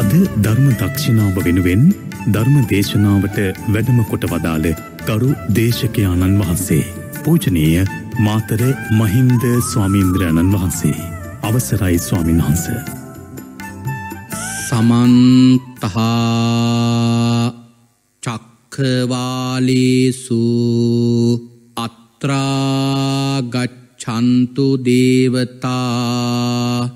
අද ධර්ම දක්ෂිනාව වෙනුවෙන් ධර්ම දේශනාවට වැඩම කොට වදාළ කරු දේශකයාණන් වහන්සේ. පූජනීය මාතර මහින්ද ස්වාමීන්ද්‍රයණන් වහන්සේ. අවසරයි ස්වාමින් වහන්ස. සමන්තහා චක්කවාලේසු අත්‍රාගච්චන්තු දේවතා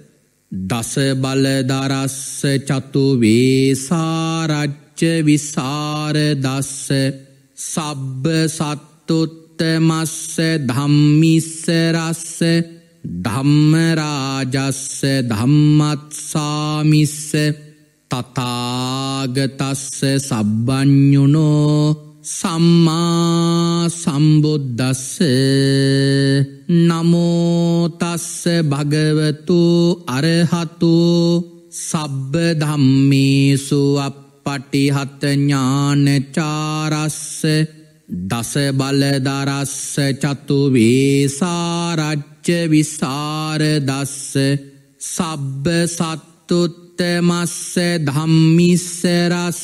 දස බලදරස්ස චතු වේසාරච්ච විසාර දස්ස සබ්බ සත්තුත්තමස්ස ධම්මිස්ස රස්ස ධම්මරාජස්ස ධම්මත්සාමිස්ස තතාගතස්ස සබ්බ්ඥුනෝ සම්මා සම්බුද්දස්ස නමෝතස්ස භගවතු අරහතු සබ්බ ධම්මේසු අපපටිහතඥානචාරස්ස දස බලදරස්ස චතු වේසාරච්ච විසාරදස්ස සබ්බ සත්තුත්තමස්ස ධම්මිස්සරස්ස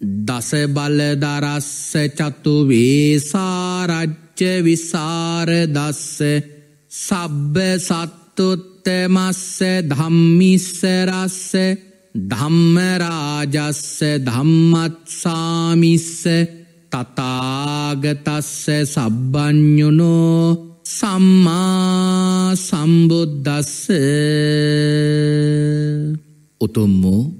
දස බලදරස්ස චතු වේසාරජ්්‍ය විසාර දස්ස සබ්බ සත්තුත්තමස්ස ධම්මිස්සරස්ස ධම්මරාජස්ස ධම්මත්සාමිස්ස තතාගතස්ස සබ්බ්ඥුනෝ සම්මා සම්බුද්දස්ස උතුම්මෝ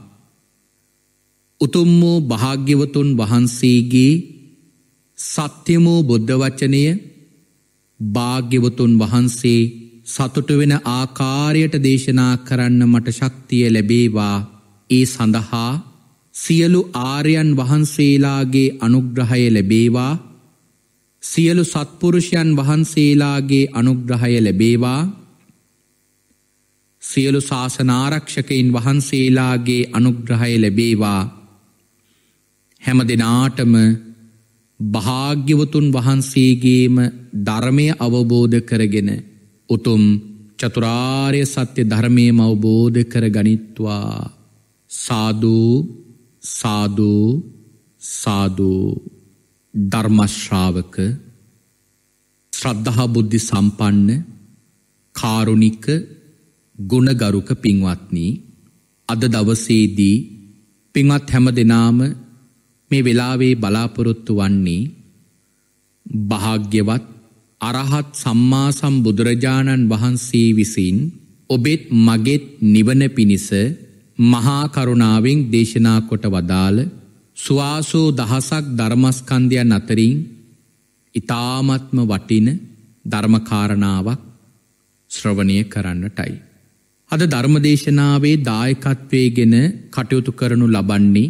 උතුම්මෝ භාග්‍යවතුන් වහන්සේගේ සත්‍යමෝ බුද්ධ වචනය භාග්‍යවතුන් වහන්සේ සතුට වෙන ආකාරයට දේශනා කරන්න මට ශක්තිය ලැබේවා ඒ සඳහා සියලු ආර්යන් වහන්සේලාගේ අනුග්‍රහය ලැබේවා සියලු සත්පුරුෂයන් වහන්සේලාගේ අනුග්‍රහය ලැබේවා සියලු ශාසනාරක්ෂකයින් වහන්සේලාගේ අනුග්‍රහය ලැබේවා හැම දෙනාටම භාග්‍යවතුන් වහන්සේගේම ධර්මය අවබෝධ කරගෙන උතුම් චතුරාර්ය සත්‍ය ධර්මයම අවබෝධ කර ගනිත්වා සාධූ සාධූ සාධූ ධර්මශ්‍රාවක ශ්‍රද්ධහා බුද්ධි සම්පන්න කාරුණික ගුණගරුක පින්වත්නී අද දවසේදී පින්වත් හැම දෙනාම මේ වෙලාවේ බලාපොරොත්තු වන්නේ භාග්‍යවත් අරහත් සම්මා සම්බුදුරජාණන් වහන්සේ විසින් ඔබෙත් මගෙත් නිවන පිණිස මහා කරුණාවෙන් දේශනා කොට වදාළ සුවාසූ දහසක් ධර්මස්කන්ධයන් අතරින් ඊ타මත්ම වටින ධර්මකාරණාවක් ශ්‍රවණය කරන්නටයි. අද ධර්මදේශනාවේ දායකත්වයේගෙන කටයුතු කරනු ලබන්නේ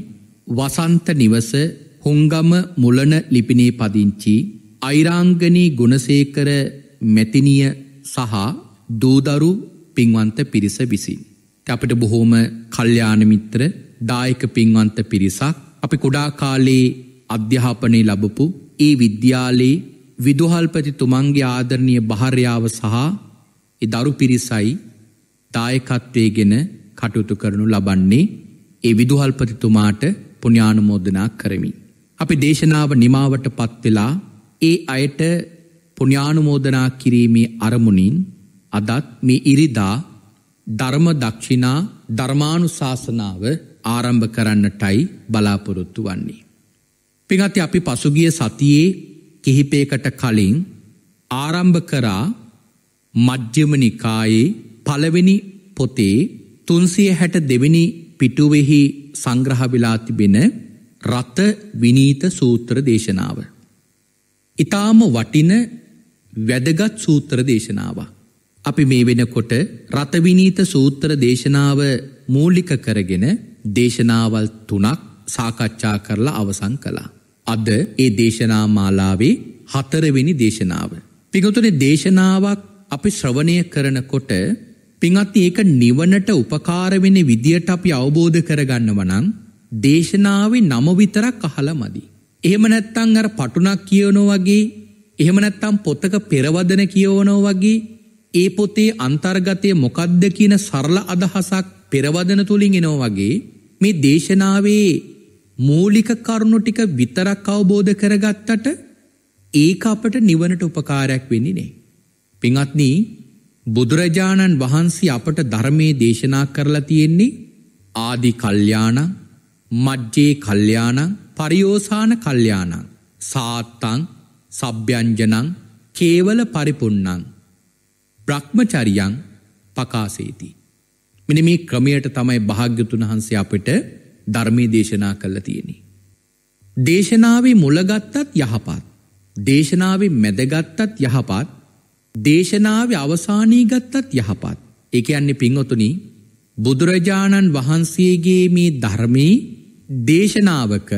වසන්ත නිවස හොංගම මුලන ලිපිනේ පදිංචි අයිරාංගනී ගුණසේකර මෙතිනිය සහ දූදරු පින්වන්ත පිරිස විසින්. අපිට බොහෝම කල්්‍යාන මිත්‍ර දායක පින්වන්ත පිරිසක් අපි කුඩා කාලේ අධ්‍යාපනය ලබපු ඒ විද්‍යාලයේ විදුහල්පති තුමන්ගේ ආදරණය භාර්යාව සහ දරු පිරිසයි දායකත්වයගෙන කටයුතු කරනු ලබන්නේ ඒ විදුහල්පතිතුමාට පුුණ්‍යානුමෝදනා කරමි. අපි දේශනාව නිමාවට පත්වෙලා ඒ අයට පුුණ්‍යානුමෝදනා කිරීමේ අරමුණින් අදත් මේ ඉරිදා ධර්ම දක්ෂිනා ධර්මානු ශාසනාව ආරම්භ කරන්නටයි බලාපොරොත්තු වන්නේ. පිගති අපි පසුගිය සතියේ කිහිපේකට කලින් ආරම්භ කරා මජ්්‍යම නිකායේ පළවෙනි පොතේ තුන්සිය හැට දෙවෙනි පිටුවෙහි සංග්‍රහවෙලා තිබෙන රථ විනීත සූත්‍ර දේශනාව. ඉතාම වටින වැදගත් සූත්‍ර දේශනාව. අපි මේ වෙනකොට රථවිනීත සූත්‍ර දේශනාව මූලික කරගෙන දේශනාවල් තුනක් සාකච්ඡා කරලා අවසන් කළා. අද ඒ දේශනා මාලාවේ හතරවෙනි දේශනාව. පිගතුනේ දේශනාවක් අපි ශ්‍රවණය කරනකොට පිංහත් ඒක නිවනට උපකාරවෙන විදියට අපි අවබෝධ කරගන්න වනං දේශනාව නමවිතරක් අහල මදි. එහෙම නැත්තං අර පටුනක් කියවනෝ වගේ එහෙම නැත්තම් පොත්තක පෙරවදන කියවනෝ වගේ ඒ පොතේ අන්තර්ගතය මොකද්ද කියන සරල අදහසක් පෙරවදන තුළින් එනෝ වගේ මේ දේශනාවේ මූලික කරුණු ටික විතරක් අවබෝධ කරගත්තට ඒක අපට නිවනට උපකාරයක් වෙන්නේ නේ. පිංහත්නී බුදුරජාණන් වහන්සේ අපට ධර්මයේ දේශනා කරලා තියෙන්නේ ආදි කල්්‍යානං මජ්ජේ කල්්‍යානං පරියෝසාන කල්්‍යානං සාත්තං සභ්‍යංජනං කේවල පරිපුන්නං බ්‍රහ්මචරියං පකාසේති. මෙන මේ ක්‍රමයට තමයි භාග්‍යතුන් වහන්සේ අපට ධර්මය දේශනා කල්ල තියෙනෙ. දේශනාවේ මුලගත්තත් යහපත්. දේශනාවේ මැදගත්තත් යහපත් දේශනාව අවසානී ගත්තත් යහපත්. එක යන්නේ පින්වතුනි බුදුරජාණන් වහන්සේගේ මේ ධර්මී දේශනාවක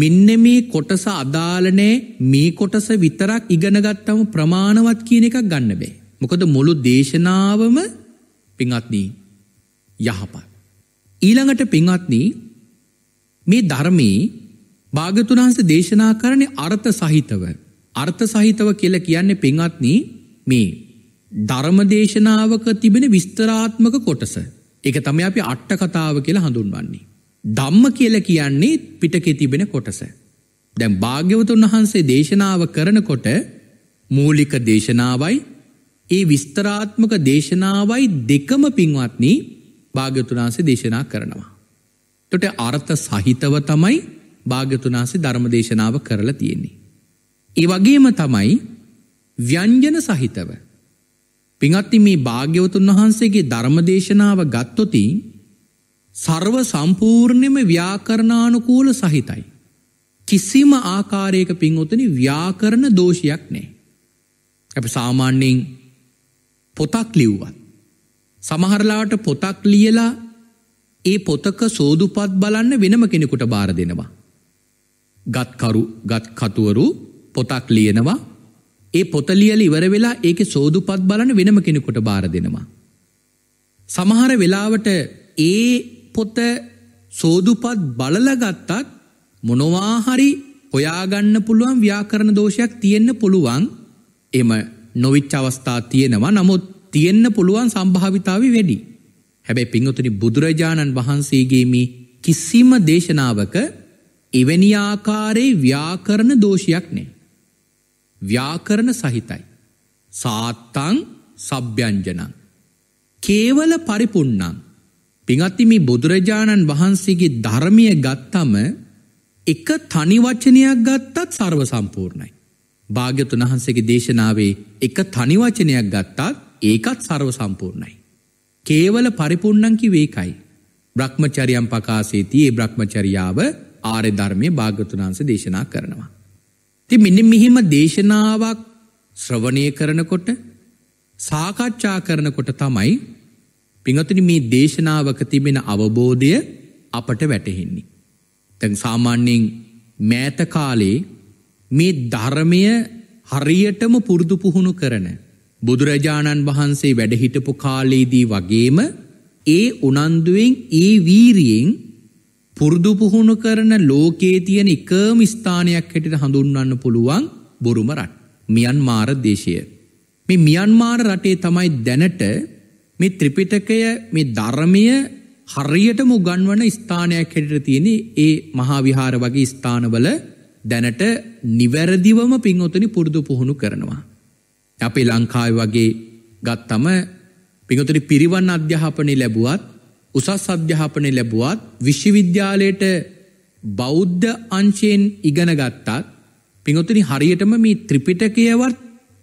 මෙන්න මේ කොටස අදාලනෑ මේ කොටස විතරක් ඉගෙනගත්තම ප්‍රමාණවත් කියන එකක් ගන්න බෑ. මොකද මුළු දේශනාවම පිංහත්නී යහපත්. ඊළඟට පිංහත්නී මේ ධර්මී භාගතුනාන්ස දේශනා කරණය අර්ථ සහිතව. අර්ථ සහිතව කියල කියන්නේ පිංහත්නී මේ ධර්මදේශනාවක තිබෙන විස්තරාත්මක කොටස. එක තමයි අපි අට්ට කතාව කියලා හඳුන්වන්නේ. ධම්ම කියල කියන්නේ පිටකෙ තිබෙන කොටස. දැම් භාග්‍යවතුන් වහන්සේ දේශනාව කරනකොට මූලික දේශනාවයි ඒ විස්තරාත්මක දේශනාවයි දෙකම පින්වත්නී භාග්‍යතුනාන්සේ දේශනා කරනවා. තොට අර්ථ සහිතව තමයි භාග්‍යතුනාසේ ධර්ම දේශනාව කරලා තියෙන්නේ. ඒ වගේම තමයි ව්‍යංජන සහිතව. පිංහත්ති මේ භාග්‍යවතුන් වහන්සේගේ ධර්මදේශනාව ගත්තොති සර්ව සම්පූර්ණයම ව්‍යාකරණානුකූල සහිතයි. කිසිම ආකාරයක පින්වතන ව්‍යාකරණ දෝෂයක් නෑ. ඇ සාමාන්‍යයෙන් පොතක් ලිව්වත්. සමහරලාට පොතක් ලියලා ඒ පොතක සෝදුපත් බලන්න වෙනම කෙනෙකුට බාර දෙනවා. ගත්කරු ගත්කතුවරු පොතක් ලියනවා ඒ පොතලියල ඉවර වෙලා ඒක සෝදුපත් බලන වෙනම කෙනෙකුට බාර දෙනවා. සමහර වෙලාවට ඒ පොත සෝදුපත් බලලගත්තත් මොනවාහරි හොයාගන්න පුළුවන් ව්‍යාකරණ දෝෂයක් තියෙන්න පුළුවන් එම නොවිච්ච අවස්ථා තියෙනවා නමුත් තියෙන්න පුළුවන් සම්භාවිතාව වැඩි. හැබැයි පිංහතුනි බුදුරජාණන් වහන්සේගේම කිසිම දේශනාවක එවැනි ආකාරයේ ව්‍යාකරණ දෝෂයක් නෑ. ව්‍යාකරණ සහිතයි. සාත්තං සභ්‍යංජනං. කේවල පරිපුන්නම්. පිඟත්තිමි බුදුරජාණන් වහන්සේගේ ධර්මය ගත්තම එක තනිවචනයක් ගත්තත් සර්ව සම්පූර්ණයි. භාග්‍යතුන් වහන්සේගේ දේශනාවේ එක තනිවචනයක් ගත්තත් ඒකත් සර්ව සම්පූර්ණයි. කේවල පරිපුන්නංකි වේකයි. බ්‍රහ්මචරියම් පකාසේති ඒ බ්‍රහ්මචරියාව ආරය ධර්මය භාග්‍යතුන් වහන්සේ දේශනා කරනවා. ති මෙන්න මෙහෙම දේශනාවක් ශ්‍රවණය කරනකොට සාකච්ඡා කරනකොට තමයි පිඟතුන මේ දේශනාවක තිබෙන අවබෝධය අපට වැටහෙන්නේ. තැන් සාමාන්‍යෙන් මෑතකාලේ මේ ධර්මය හරියටම පුරුදු පුහුණු කරන. බුදුරජාණන් වහන්සේ වැඩහිටපු කාලේදී වගේම ඒ උනන්දුවෙන් ඒ වීරියෙන් පුරුදු පුහුණු කරන ලෝකේ තියෙන එකම ස්ථානයක් හැටිට හඳුන්වන්න පුළුවන් බොරුම රට මියන්මාර දේශය. මේ මියන්මාර රටේ තමයි දැනට මේ ත්‍රිපිටකය මේ ධර්මය හරියටම උගන්වන ස්ථානයක් හැටිට තියෙන ඒ මහාවිහාර වගේ ස්ථානවල දැනට නිවැරදිවම පින්වතනි පුරුදු පුහුණු කරනවා. අපේ ලංකාව වගේ ගත්තම පිගතුරි පිරිවන් අධ්‍යාපනය ලැබුවත් උසස් අධ්‍යාපනය ලැබුවත් විශ්වවිද්‍යාලයට බෞද්ධ අංශයෙන් ඉගෙනගත්තත් පිඟොතුනි හරියටම මේ ත්‍රිපිටකයවත්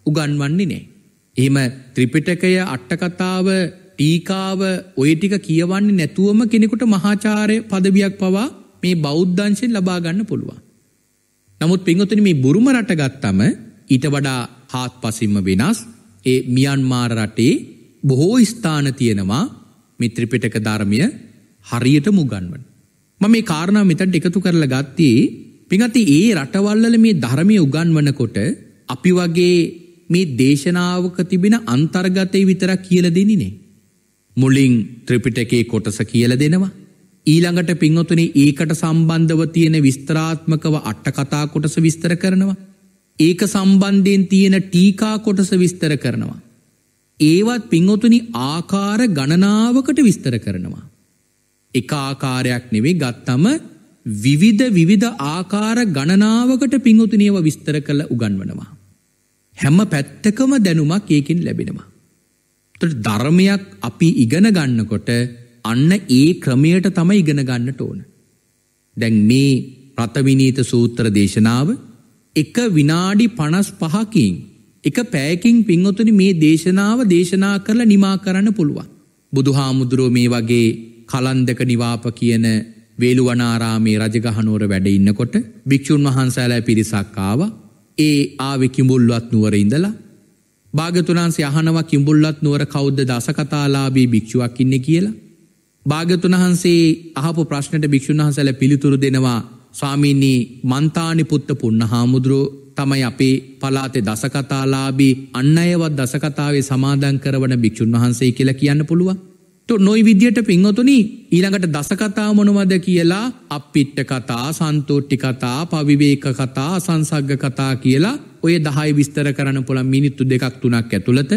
උගන්වන්නේ නෑ. එහෙම ත්‍රිපිටකය අට්ටකතාව ටීකාව ඔය ටික කියවන්නේ නැතුවම කෙනෙකුට මහාචාරය පදවියක් පවා මේ බෞද්ධංශයෙන් ලබාගන්න පුළුවන්. නමුත් පිංගොතුනි මේ බුරුම රට ගත්තම ඊට වඩා හාත්පසින්ම වෙනස් ඒ මියන්මාර රටේ බොහෝ ස්ථාන තියෙනවා මේ ත්‍රිපිටක ධර්මය හරියට මුගන්වන්. මම මේ කාරණා මෙතන්ට එකතු කරලා ගත්තේ පිඟති ඒ රටවල්වල මේ ධර්මය උගන්වනකොට අපි වගේ මේ දේශනාවක තිබෙන අන්තර්ගතය විතරක් කියලා දෙන්නේ නේ. මුලින් ත්‍රිපිටකේ කොටස කියලා දෙනවා. ඊළඟට පින්වතුනි ඒකට සම්බන්ධව තියෙන විස්තරාත්මකව අට කතා කොටස විස්තර කරනවා. ඒක සම්බන්ධයෙන් තියෙන ටීකා කොටස විස්තර කරනවා. ඒවත් පිංහොතුනි ආකාර ගණනාවකට විස්තර කරනවා. එක ආකාරයක් නෙවේ ගත්තම විවිධ විවිධ ආකාර ගණනාවකට පිංහොතුනියව විස්තර කළ උගන්වනවා. හැම පැත්තකම දැනුමක් ඒකින් ලැබෙනවා. ධර්මයක් අපි ඉගෙන ගන්නකොට අන්න ඒ ක්‍රමයට තම ඉගෙන ගන්නට ඕන. දැන් මේ ප්‍රථවිනීත සූත්‍ර දේශනාව එක විනාඩි පනස් පහකින් එක පෑකින් පින්වතුනි මේ දේශනාව දේශනා කරලා නිමා කරන්න පුළුවන්. බුදු හාමුදුරුව මේ වගේ කලන්දක නිවාප කියන වේළුවනාරාමේ රජගහනුවර වැඩඉන්නකොට භික්‍ෂූන් වහන්සෑලෑ පිරිසක්කාව ඒ ආවි කිඹුල්ලුවත් නුවර ඉඳලා භාගතුනාන්සේ අහනවා කිඹුල්ලත් නුවර කෞද්ධ දසකතාලාබී භික්ෂුවක් ඉන්න කියලා. භාගතුනහන්සේ අහපු ප්‍රශ්නට භික්‍ෂුන් වහන්සැල පිළිතුරු දෙනවා ස්වාමීන්නේ මන්තානි පුත්ත පුන්න හාමුදුරුව තමයි අපේ පලාතේ දසකතාලාබී අන්න අයවත් දසකතාවේ සමාදන් කරවන භික්‍ෂූන් වහන්සේ කියලා කියන්න පුළුවන්. නොයි විදියට පින්වතුනි ඊළඟට දසකතා මොනවද කියලා අපිට්ට කතා සන්තෝට්ටි කතා පවිවේක කතා සංසග්ග කතා කියලා ඔය දහයි විස්තර කරන පුළ මිනිත්තු දෙකක් තුනක් ඇතුළත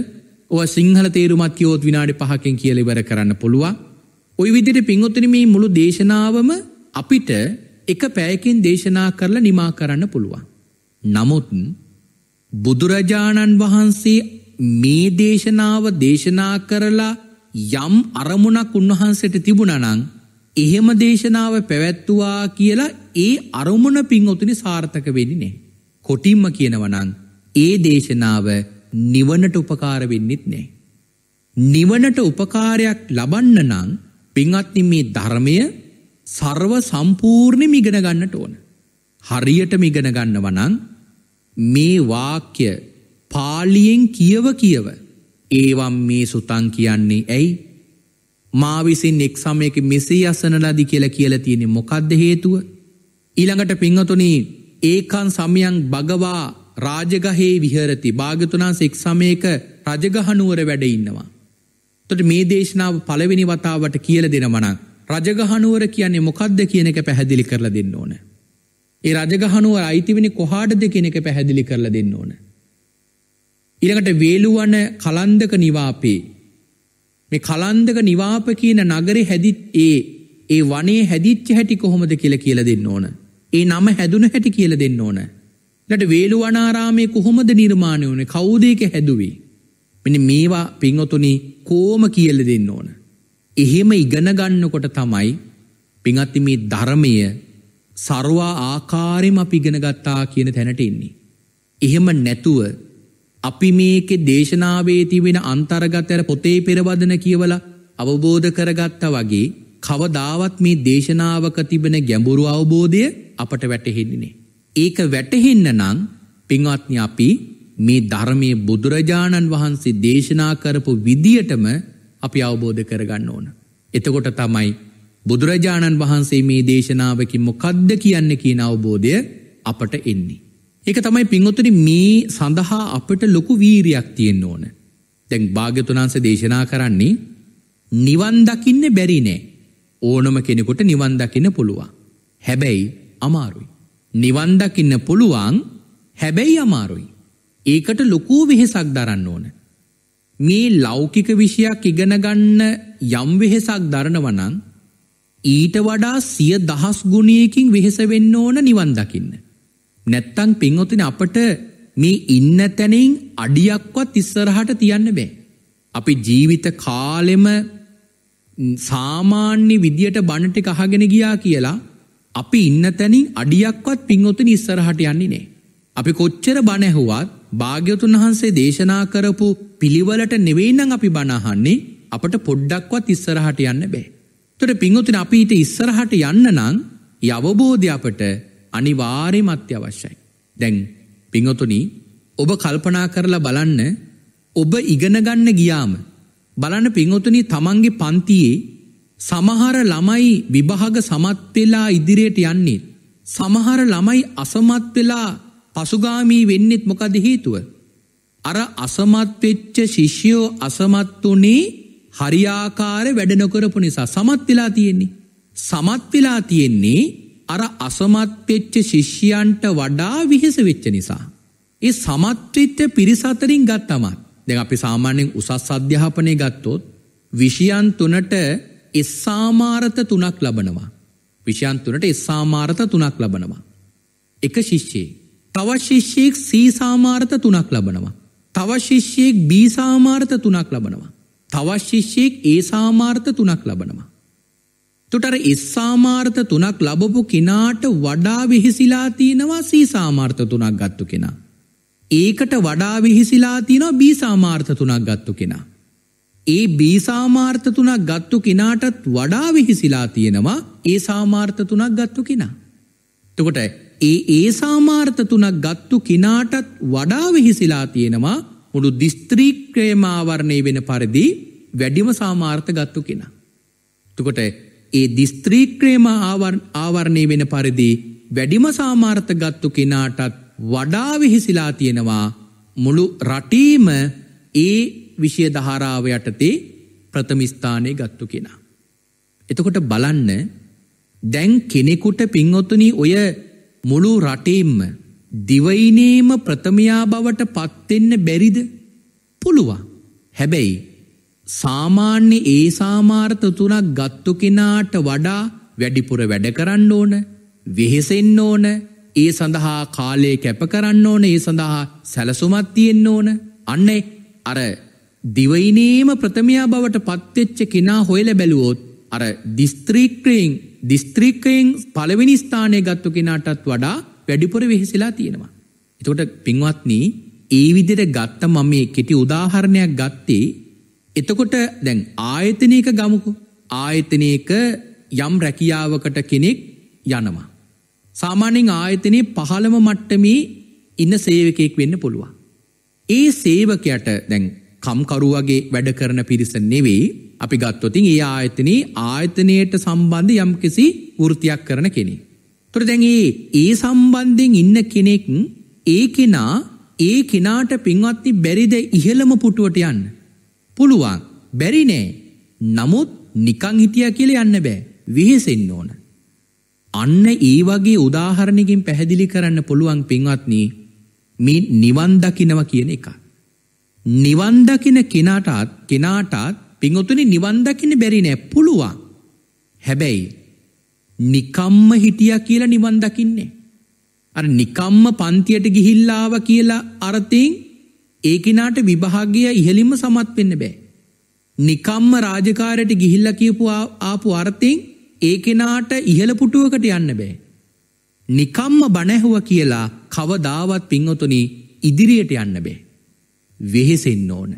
ඔය සිංහල තේරුමත් කියෝත් විනාඩි පහකින් කියලිවර කරන්න පුළුවන් ඔය විදිට පින්වතුන මේ මුළු දේශනාවම අපිට එක පෑයකින් දේශනා කරලා නිමා කරන්න පුළුවන් නමුත් බුදුරජාණන් වහන්සේ මේ දේශනාව දේශනා කරලා යම් අරමුණක් උන්වහන්සට තිබුණනං එහෙම දේශනාව පැවැත්තුවා කියලා ඒ අරමුණ පින්ඔතුනි සාර්ථක වෙඩි නෑ. කොටිම්ම කියනවනං ඒ දේශනාව නිවනට උපකාර වෙන්නෙත් නෑ. නිවනට උපකාරයක් ලබන්න නං පින්වත්නි මේ ධර්මය සර්ව සම්පූර්ණය මිගෙනගන්නට ඕන. හරියට මිගෙනගන්නවනං මේ වාක්‍ය පාලියෙන් කියව කියව ඒවම් මේ සුතන් කියන්නේ ඇයි මාවිසින් එක් සමයක මෙසේ අසනලදි කියල කියල තියෙනෙ මොකක්ද හේතුව ඊළඟට පිංහතුනී ඒකන් සමයන් භගවා රාජගහේ විහරති භාගතුනා සෙක් සමයක රජගහනුවර වැඩඉන්නවා. තොට මේ දේශනාව පළවෙනි වතාවට කියල දෙනමනක් රජගහනුවර කියන්නේ මොකක්ද කියනක පැහැදිලි කරලා දෙන්න ඕනෑ. ඒ රජගහනුව අයිතිවෙනි කොහාටද කෙනෙක පැහැදිලි කරල දෙන්න ඕන. ඉළඟට වේලුවන කලන්දක නිවාපේ. මේ කලන්දක නිවාප කියන නගරෙ හැදිත් ඒ ඒ වනේ හැදිච්ච හැටි කොහොමද කියල කියල දෙන්න ඕන. ඒ නම හැදුන හැටි කියල දෙන්න ඕන. ලට වේලු වනාරාමය කොහොමද නිර්මාණය ඕන කෞදයක හැදුවී. මෙනි මේවා පිංහොතුනි කෝම කියල දෙන්න ඕන. එහෙම ඉගනගන්නකොට තමයි පිංහත්ති මේ ධර්මය සරවා ආකාරෙම අපි ඉගෙන ගත්තා කියන තැනට එන්නේ. එහෙම නැතුව අපි මේකෙ දේශනාවේ තිබෙන අන්තර්ගත අර පොතේ පෙරවදන කියවලා අවබෝධ කරගත්තා වගේ කවදාවත් මේ දේශනාවක තිබෙන ගැඹුරු අවබෝධය අපට වැටහෙන්නේ. ඒක වැටහෙන්න නම් පින්වත්නි අපි මේ ධර්මයේ බුදුරජාණන් වහන්සේ දේශනා කරපු විදියටම අපි අවබෝධ කරගන්න ඕන. එතකොට තමයි බුදුරජාණන් වහන්සේ මේ දේශනාවකි මොකද්ද කියන්න කියන අවබෝධය අපට එන්නේ. එක තමයි පින්වොත්තර මේ සඳහා අපට ලොකු වීරයක් තියෙන්න්න ඕන. තැන් භාග්‍යතුනාන්ස දේශනා කරන්නේ නිවන්දකින්න බැරිනෑ ඕනම කෙනෙකොට නිවන්දකින්න පුළුවන්. හැබැයි අමාරුයි. නිවන්දකින්න පුළුවන් හැබැයි අමාරුයි. ඒකට ලොකූ වෙහෙසක් දරන්න ඕන. මේ ලෞකික විෂයක් ඉගෙනගන්න යම් වෙහෙසක් දරනවනං ඊට වඩා සිය දහස් ගුණයකින් වෙහෙස වෙන්න ඕන නිවන් දකින්න. නැත්තං පින්වතින අපට මේ ඉන්න තැනින් අඩියක්වත් ඉස්සරහට තියන්න බෑ. අපි ජීවිත කාලෙම සාමාන්‍ය විදියට බණට කහගෙන ගියා කියලා අපි ඉන්න තැනින් අඩියක්වත් පින්වතුන ඉස්සරහට යන්නේ නෑ. අපි කොච්චර බණැහුවත් භාග්‍යතුන් වහන්සේ දේශනා කරපු පිළිවලට නෙවෙයිනම් අපි බණහන්නේ අපට පොඩ්ඩක්වත් ඉස්සරහට යන්න බෑ. තොට පිංගුතින අපිට ඉස්සරහට යන්න නං යවබෝධ්‍යපට අනිවාරය මත්‍ය අවශ්‍යයි. දැන් පිංහතුනි ඔබ කල්පනා කරලා බලන්න ඔබ ඉගෙනගන්න ගියාම බලන පිංහොතුනි තමන්ගේ පන්තියේ සමහර ළමයි විභාග සමත්වෙලා ඉදිරියට යන්නේ. සමහර ළමයි අසමත්වෙලා පසුගාමී වෙන්නෙත් මොකද හේතුව. අර අසමත්වෙච්ච ශිෂ්‍යෝ අසමත් වනේ හරියාකාර වැඩනොකරපු නිසා සමත්වෙලා තියෙන්නේ. සමත්වෙලා තියෙන්නේ අර අසමත්වෙච්ච ශිෂ්‍යයන්ට වඩා විහෙස වෙච්ච නිසා. ඒ සමත්විච්ච පිරිසතරින් ගත්තමත් දෙ අපි සාමාන්‍යෙන් උසස් අධ්‍යාපනය ගත්තොත් විෂයන් තුනට එස්සාමාරත තුනක් ලබනවා. විෂයන් තුනට එස්සාමාරත තුනක් ලබනවා. එක ශිෂ්‍යයේ තව ශිෂ්‍යයෙක් සීසාමාර්ථ තුනක් ලබනවා. තව ශිෂ්‍යයෙක් බීසාමාර්ථ තුනක් ලබනවා. තවශිෂ්‍යයෙක් ඒ සාමාර්ථ තුනක් ලබනවා. තුටර ඉස්සාමාර්ථ තුනක් ලබපු කිනාට වඩා විහිසිලා තියෙනවා සී සාමාර්ථ තුනක් ගත්තු කෙනා. ඒකට වඩා විහිසිලා තියෙනවා බී සාමාර්ථ තුනක් ගත්තු කෙනා. ඒ බී සාමාර්ථ තුනක් ගත්තු කෙනාටත් වඩා විහිසිලා තියෙනවා ඒ සාමාර්ථ තුනක් ගත්තු කෙනා. එතකොට ඒ ඒ සාමාර්ථ තුනක් ගත්තු කෙනාටත් වඩා විහිසිලා තියෙනවා මුළු දිස්ත්‍රීක්‍රයම ආවරණය වෙන පරිදි වැඩිම සාමාර්ථ ගත්තු කෙනා. තුකොට ඒ දිස්ත්‍රීක්‍රේම ආවරණය වෙන පරිදි වැඩිම සාමාර්ථ ගත්තු කෙනාටත් වඩා විහිසිලා තියෙනවා මුළු රටීම ඒ විෂය දහරාව යටතේ ප්‍රථමිස්ථානය ගත්තු කෙනා. එතකොට බලන්න දැන් කෙනෙකුට පින්ඔතුනි ඔය මුළු රටේම්ම දිවයිනේම ප්‍රථමයා බවට පත්වෙන්න බැරිද පුළුවන්. හැබැයි සාමාන්‍ය ඒ සාමාර්ථ තුනක් ගත්තු කෙනාට වඩා වැඩිපුර වැඩ කරන්න ඕන වෙහෙසෙන්න ඕන ඒ සඳහා කාලය කැප කරන්න ඕන ඒ සඳහා සැලසුමත් තියෙන්න ඕන අන්න අර දිවයිනේම ප්‍රථමයා බවට පත්වෙච්ච කෙනා හොයල බැලුවෝත් අර දිස්ත්‍රීක්‍රයෙන් දිස්ත්‍රීක්කයෙන් පළවෙනි ස්ථානය ගත්තු කෙනාටත් වඩා වැඩිපුර වෙහෙසිලා තියෙනවා. එතකොට පින්වත්නී ඒ විදිට ගත්ත මම මේ කෙටි උදාහරණයක් ගත්තේ එතකොට දැන් ආයතනයක ගමුකු ආයතනයක යම් රැකියාවකට කෙනෙක් යනවා. සාමාන්‍යෙන් ආයතනයේ පහළම මට්ටමේ ඉන්න සේවකයෙක් වෙන්න පුළුවන්. ඒ සේවකයට දැන් කම්කරුවගේ වැඩ කරන පිරිස නෙවෙයි අපි ගත්තොතින් ඒ ආයතනයේ ආයතනයට සම්බන්ධ යම්කිසි වෘතියක් කරන කෙනෙක්. තොර දැන් ඒ ඒ සම්බන්ධයෙන් ඉන්න කෙනෙක් ඒ කෙනා ඒ කෙනාට පින්වත්නි බැරිද ඉහළම පුටුවට යන්න. පුළුවන්. බැරි නෑ. නමුත් නිකං හිටියා කියලා යන්න බෑ. විහිසෙන්න ඕන. අන්න ඒ වගේ උදාහරණකින් පැහැදිලි කරන්න පුළුවන් පින්වත්නි මේ නිවන් දකින්නවා කියන එක. නිවන් දකින්න කෙනාටත් කෙනාටත් පින්වතුනි නිවන් දකින්න බැරි නෑ පුළුවන්. හැබැයි නිකම්ම හිටිය කියලා නිවන් දකින්නේ. අ නිකම්ම පන්තියට ගිහිල්ලාව කියලා අරතයෙන් ඒකෙනාට විභාගය ඉහලින්ම සමත් වෙන්න බෑ. නිකම්ම රාජකාරයට ගිහිල්ල කියපු ආපු අර්ථයෙන් ඒකෙනාට ඉහළ පුටුවකට යන්න බෑ. නිකම්ම බණැහුව කියලා කවදාවත් පිංහතුනි ඉදිරියට යන්න බෑ. වෙහෙසෙන්න ඕන.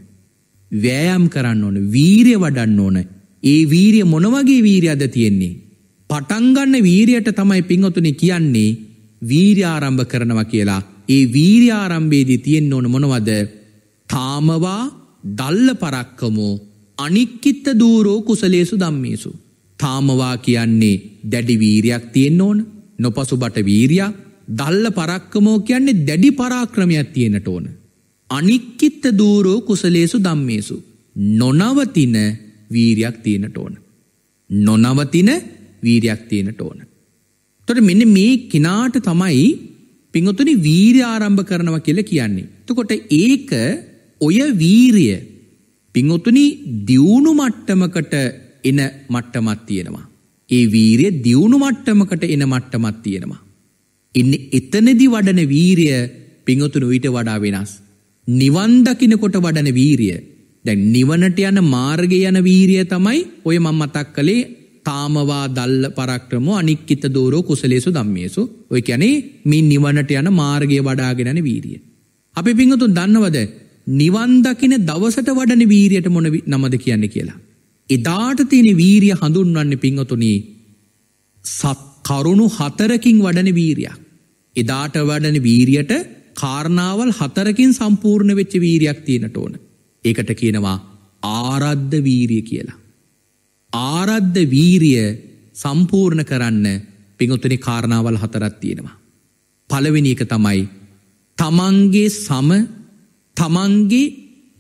වෑයම් කරන්න ඕන වීරය වඩන්න ඕන ඒ වීරිය මොනවගේ වීරිය අද තියෙන්නේ. පටන්ගන්න වීරයට තමයි පින්වතුනි කියන්නේ වීර්යාරම්භ කරනවා කියලා ඒ වීර්යාරම්භේදී තියෙන් ඕන මොනවද තාමවා දල්ල පරක්කමෝ අනික්කිත්ත දූරෝ කුසලේසු දම්මේසු. තාමවා කියන්නේ දැඩි වීරයක් තියෙන් ඕන නොපසුබට වීරයක් දල්ල පරක්කමෝ කියන්නේ දැඩි පරාක්‍රමයක් තියෙනට ඕන. අනික්කිත්ත දූරෝ කුසලේසු දම්මේසු. නොනවතින වීරයක් තියෙනට ඕන. නොනවතින වීරයක් තියෙනට ඕන. තොට මෙන්න මේ කෙනාට තමයි පිංහොතුනි වීර ආරම්භ කරනව කියල කියන්නේ. තකොට ඒක ඔය වීරිය පිංහොතුනි දියුණු මට්ටමකට එන මට්ටමත් තියෙනවා. ඒ වීරිය දියුණු මට්ටමකට එන මට්ටමත් තියෙනවා. එන්න එතනදි වඩන වීරිය පිංහොතුනු ඊට වඩා වෙනස්. නිවන්දකිනකොට වඩන වීරිය දැන් නිවනට යන මාර්ගය යන වීරිය තමයි ඔය මං මතක් කළේ කාමවා දල්ල පරක්‍රම අනික්කිත දෝරෝ කුසලේසු දම්මේසු ඔය කැනේ මින් නිවනට යන මාර්ගය වඩාගෙනන වීරිය. අපි පිංහතුන් දන්නවද නිවන්දකින දවසට වඩන වීරයට මොන නමද කියන්න කියලා. එදාට තියෙන වීරිය හඳුන්වන්න පිංහතුනී සත් කරුණු හතරකින් වඩන වීරයක්. එදාට වඩන වීරියට කාරණාවල් හතරකින් සම්පූර්ණ වෙච්ච වීරයක් තියෙනට ඕන. ඒකට කියනවා ආරද්ධ වීරිය කියලා. ආරද්ධ වීරිය සම්පූර්ණ කරන්න පිංගොතුනි කාරණාවල් හතරත් තියෙනවා. පළවෙනි එක තමයි තමන්ගේ සම තමන්ගේ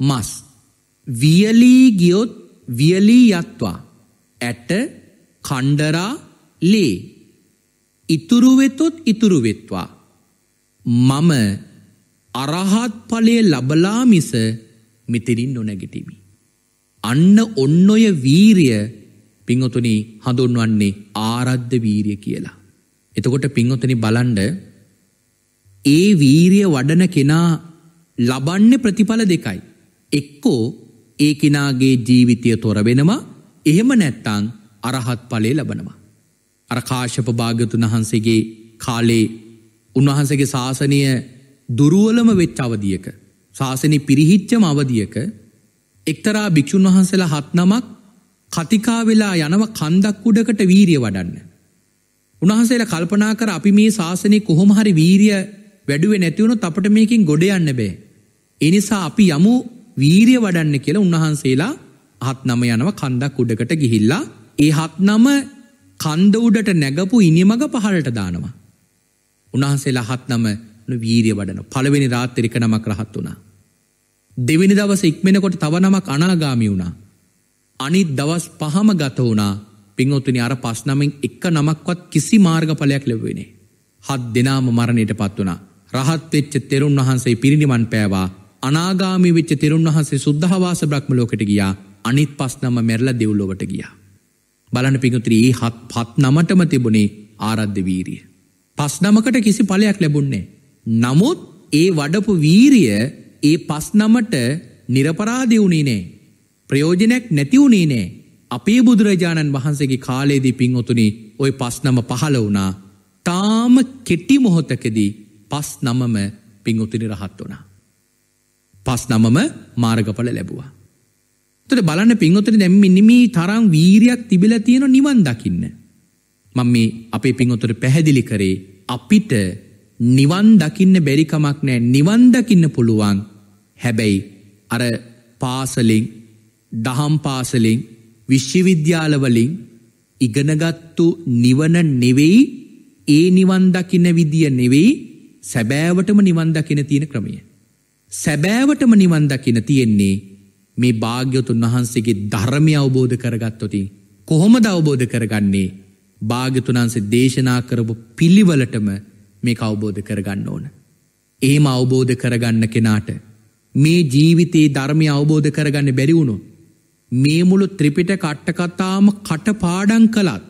මස් වියලී ගියොත් වියලී යත්වා ඇට කණ්ඩරා ලේ ඉතුරුවෙතොත් ඉතුරුවෙත්වා මම අරහත් ඵලය ලබලා මිස මෙතනින් නොනැගිටිමි. අන්න ඔන්නඔය වීරිය පිංහොතුනි හඳුන්වන්නේ ආරද්ධ වීරිය කියලා. එතකොට පිංහොතනි බලන්ඩ ඒ වීරිය වඩන කෙනා ලබන්න ප්‍රතිඵල දෙකයි. එක්කෝ ඒ කෙනාගේ ජීවිතය තොර වෙනවා එහෙම නැත්තං අරහත් පලේ ලබනවා. අරකාශප භාගතුන් වහන්සේගේ කාලේ උන්වහන්සගේ ශාසනය දුරුවලම වෙච්ච අවදියක. ශාසනය පිරිහිච්චම අවදියක එක්තරා භික්‍ෂූන් වහන්සලා හත් නමක් කතිකා වෙලා යනව කන්දක් උඩකට වීරිය වඩන්න. උණහසේලා කල්පනා කර අපි මේ ශාසනය කොහොම හරි වීරිය වැඩුවේ නැතිවුණු අපට මේකින් ගොඩ යන්න බෑ. එනිසා අපි යමු වීරිය වඩන්න කියලා උන්වහන්සේලා හත් නම යනව කන්දක් උඩකට ගිහිල්ලා ඒ හත් නම කන්ද උඩට නැගපු ඉනිමඟ පහලට දානවා. උන්වහන්සේලා හත් නම වීරිය වඩන පළවෙනි රාත්තරික නමක් රහත් වුණා. දෙවිනි දවස ඉක්මෙනකොට තව නමක් අනාගාමි වුණා. අනිත් දවස් පහම ගත වුණා පින්ඔතුනි අර පස්නමෙන් එක්ක නමක්වත් කිසි මාර්ගඵලයක් ලැබුවනේ. හත් දෙනාම මරණයට පත් වුණා. රහත් වෙච්ච තෙරුන් වහන්සේ පිරිනිවන් පෑවා. අනාගාමි වෙච්ච තෙරුන් වහන්සේ සුද්ධහවාස බ්‍රහ්ම ලෝකෙට ගියා. අනිත් පස්නම මැරලා දෙව්ලොවට ගියා. බලන්න පිංතුරී ඒ හත් පත් නමටම තිබුණේ ආරද්ධ වීරිය. පස් නමකට කිසි පලයක් ලැබුන්නේ. නමුත් ඒ වඩපු වීරිය ඒ පස්නමට නිරපරාදි වුණේ නෑ. ප්‍රයෝජනයක් නැතිවුණේ නෑ. අපේ බුදුරජාණන් වහන්සේගේ කාලයේදී පින්ඔතුනි ඔය පස්නම පහළ වුණා තාම කෙටි මොහොතකදී පස් නමම පිංඋතිනි රහත් වනා. පස් නමම මාර්ගඵල ලැබවා. තොට බලන්න පිංඔතන දැම්ම නිමී තරම් වීරයක් තිබිල තියෙන නිවන් දකින්න. මං මේ අපේ පිංඔතොට පැහැදිලි කරේ අපිට නිවන් දකින්න බැරිකමක් නෑ නිවන් දකින්න පුළුවන් හැබැයි අර පාසලින් දහම් පාසලෙන් විශ්වවිද්‍යාලවලින් ඉගෙනගත්තු නිවන නෙවෙයි ඒ නිවන් දකින විදිය නෙවෙයි සැබෑවටම නිවන් දකින තියෙන ක්‍රමය. සැබෑවටම නිවන් දකින තියෙන්නේ මේ භාග්‍යතුන් වහන්සේගේ ධර්මය අවබෝධ කරගත්තොති. කොහොමද අවබෝධ කරගන්නේ භාගතුනන්සේ දේශනා කරපු පිළිවලටම මේ අවබෝධ කරගන්න ඕන. ඒම අවබෝධ කරගන්න කෙනාට මේ ජීවිතයේ ධර්මය අවබෝධ කරගන්න බැරිවුණු මේ මුළු ත්‍රිපිට කට්ටකතාම කටපාඩං කළත්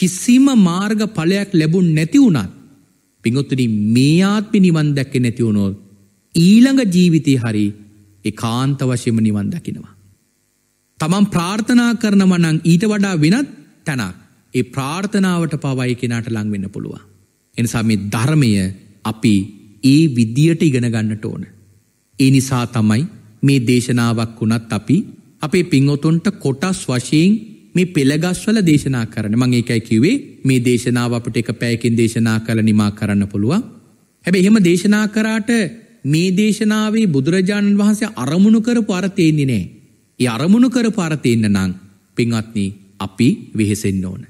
කිසිම මාර්ග පලයක් ලැබුන් නැති වුණත් පිංගොත්තන මේ ආත්මි නිවන් දැක්ක නැතිවුණොත් ඊළඟ ජීවිතය හරි ඒ කාන්ත වශයම නිවන් දකිනවා. තමන් ප්‍රාර්ථනා කරනවනං ඊට වඩා වෙනත් තැනක් ඒ ප්‍රාර්ථනාවට පවයි කෙනාට ලංවෙන්න පුළුවන්. එනිසා මේ ධර්මය අපි ඒ විදියට ඉගෙනගන්නට ඕන. ඒ නිසා තමයි මේ දේශනාවක් වුණත් අපි අපේ පිංවතුන්ට කොටස් වශයෙන් මේ පෙළගස්වල දේශනා කරන මං ඒකයි කිවේ මේ දේශනාව අපට එක පෑකින් දේශනා කළ නිමා කරන්න පුළුවන්. හැබ එහෙම දේශනා කරාට මේ දේශනාවේ බුදුරජාණන් වහන්සේ අරමුණු කර පාරතයෙන්නේ නෑ. ඒ අරමුණු කර පාරතයෙන්න නං පිංවත්නී අපි වෙහෙසෙන්න ඕන.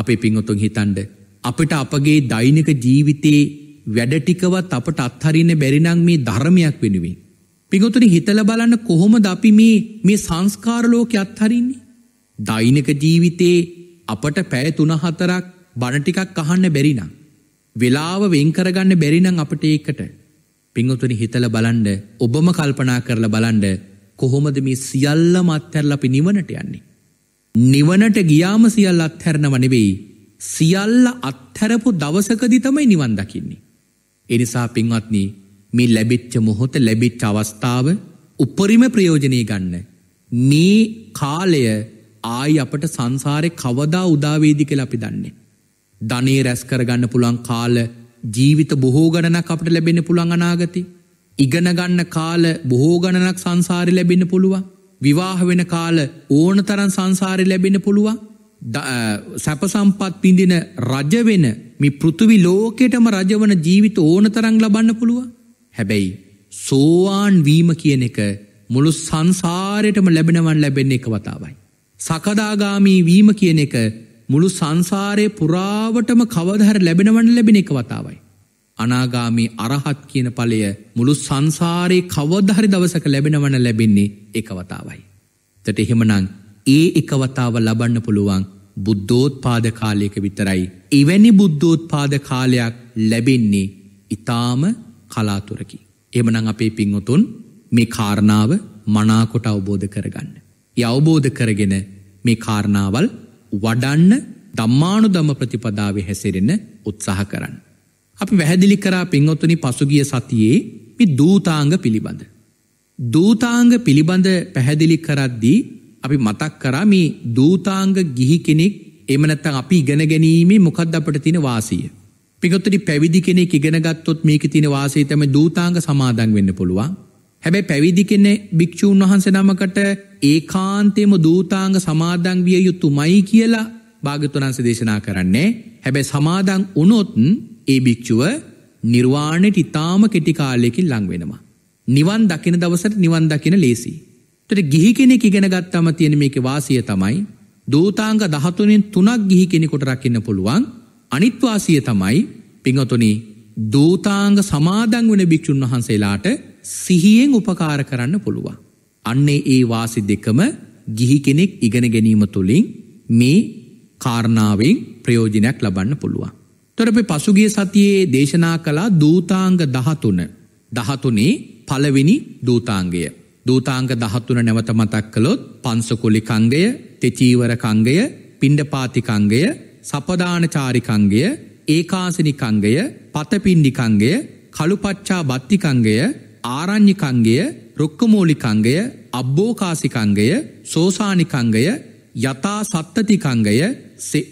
අපේ පිංවතුන් හිතන්ඩ අපට අපගේ දෛනික ජීවිතයේ වැඩටිකවත් අපට අත්හරින්න බැරිනං මේ ධර්මයක් වෙනුවෙන්. පිගොතුන හිතල බලන්න කොහොමද අපි මේ මේ සංස්කාරලෝක අත්හරින්නේ. දෛනක ජීවිතේ අපට පැය තුනහතරක් බණටිකක් අහන්න බැරිනම්. වෙලාව වෙංකරගන්න බැරිනං අපට ඒකට. පිංගතුනි හිතල බලන්ඩ ඔබම කල්පනා කරලා බලන්ඩ කොහොමද මේ සියල්ල මත්හැරල අපි නිවනට යන්නේ. නිවනට ගියාම සියල්ල අත්හැරණව නෙවෙයි සියල්ල අත්හැරපු දවසකදි තමයි නිවන් දකින්නේ. එනිසා පින්වත්නී මේ ලැබිච්ච මොහොත ලැබිච්ච අවස්ථාව උපරිම ප්‍රයෝජනය ගන්න. මේ කාලය ආයි අපට සංසාරය කවදා උදාවේදි කෙල අපි දන්නේ. ධනේ රැස්කරගන්න පුළන් කාල ජීවිත බොහෝ ගණනක් අපට ලැබෙන පුළන් අනාගති. ඉගෙනගන්න කාල බොහෝ ගණනක් සංසාරි ලැබෙන පුළුව. විවාහ වෙන කාල ඕන තරන් සංසාරය ලැබෙන පුළුව. සැපසම්පත් පිඳින රජවෙන මේ පෘතුවි ලෝකෙටම රජවන ජීවිත ඕන තරං ලබන්න පුළුවන්. හැබැයි සෝවාන් වීම කියන එක මුළු සංසාරයටම ලැබෙනවන් ලැබෙන්නේ එක වතාවයි. සකදාගාමී වීම කියන එක මුළු සංසාරය පුරාවටම කවදහර ලැබෙනවන් ලැබෙන එක වතාවයි. අනාගාමී අරහත් කියන පලය මුළු සංසාරයේ කවදහරි දවසක ලැබෙනවන ලැබෙන්නේ එකවතාවයි. තට එහෙමනං ඒ එකවතාව ලබන්න පුළුවන් බුද්ධෝත් පාද කාලයක විතරයි. එවැනි බුද්ධෝත් පාද කාලයක් ලැබෙන්නේ ඉතාම කලාතුරකි. එමනං අපේ පිංවතුන් මේ කාරණාව මනාකොට අවබෝධ කරගන්න. ය අවබෝධ කරගෙන මේ කාරණාවල් වඩන්න දම්මානු දම ප්‍රතිපදාව හැසිරෙන උත්සාහ කරන්න. අපි වැහැදිලි කරා පින්වතුනි පසුගිය සතියේ පි දූතාංග පිළිබඳ. දූතාංග පිළිබඳ පැහැදිලි කරද්දී අපි මතක් කරා මේ දූතාංග ගිහි කෙනෙක් එමනත්තං අපි ඉගෙන ගැනීමේ මොකද අපට තින වාසිය. පිගොත්තට පැවිදි කෙනෙක් ඉගෙනගත්තොත් මේක තින වාසේ තම දූතාංග සමාදන් වෙන්න පුළුවන්. හැබැයි පැවිදි කෙන භික්‍ෂූන් වහන්ස නමකට ඒකාන්තේම දූතාංග සමාදං විය යුත්තු මයි කියලා භාගතුනන්ස දේශනා කරන්නේ. හැබැ සමාදං උනොත්න් ඒ භික්‍ෂුව නිර්වාණයට ඉතාම කෙටිකාලයකින් ලංවෙනවා. නිවන් දකින දවසට නිවන් දකින ලේසි. තට ගිහි කෙනෙ ඉගෙනගත්තම තියෙන මේක වාසිය තමයි. දූතාංග දහතුනින් තුනක් ගිහි කෙනෙකොට රකින්න පුළුවන්. අනිත්වාසිය තමයි පිංහතුනි දූතාංග සමාදං වන භික්‍ෂූන් වහන්සේලාට සිහියෙන් උපකාර කරන්න පුළුවන්. අන්නේ ඒ වාසි දෙකම ගිහි කෙනෙක් ඉගෙන ගැනීම තුළින් මේ කාරණාවෙන් ප්‍රයෝජනයක් ලබන්න පුළුවන්. තොරපි පසුගිය සතියේ දේශනා කලා දූතාංග දහතුන දහතුනේ පලවෙනි දූතාංගය. දූතාංග දහත්තුන නැවත මතක් කළොත් පන්සකොලි කංගය තෙචීවර කංගය පිණ්ඩපාතිකංගය සපදානචාරිකංගය ඒකාසනිකංගය පතපින්ඩිකංගය කළුපච්චා බත්තිකංගය ආරං්්‍යකංගය රුක්කමූලිකංගය අබ්බෝකාසිකංගය සෝසානිකංගය යතා සත්තතිකංගය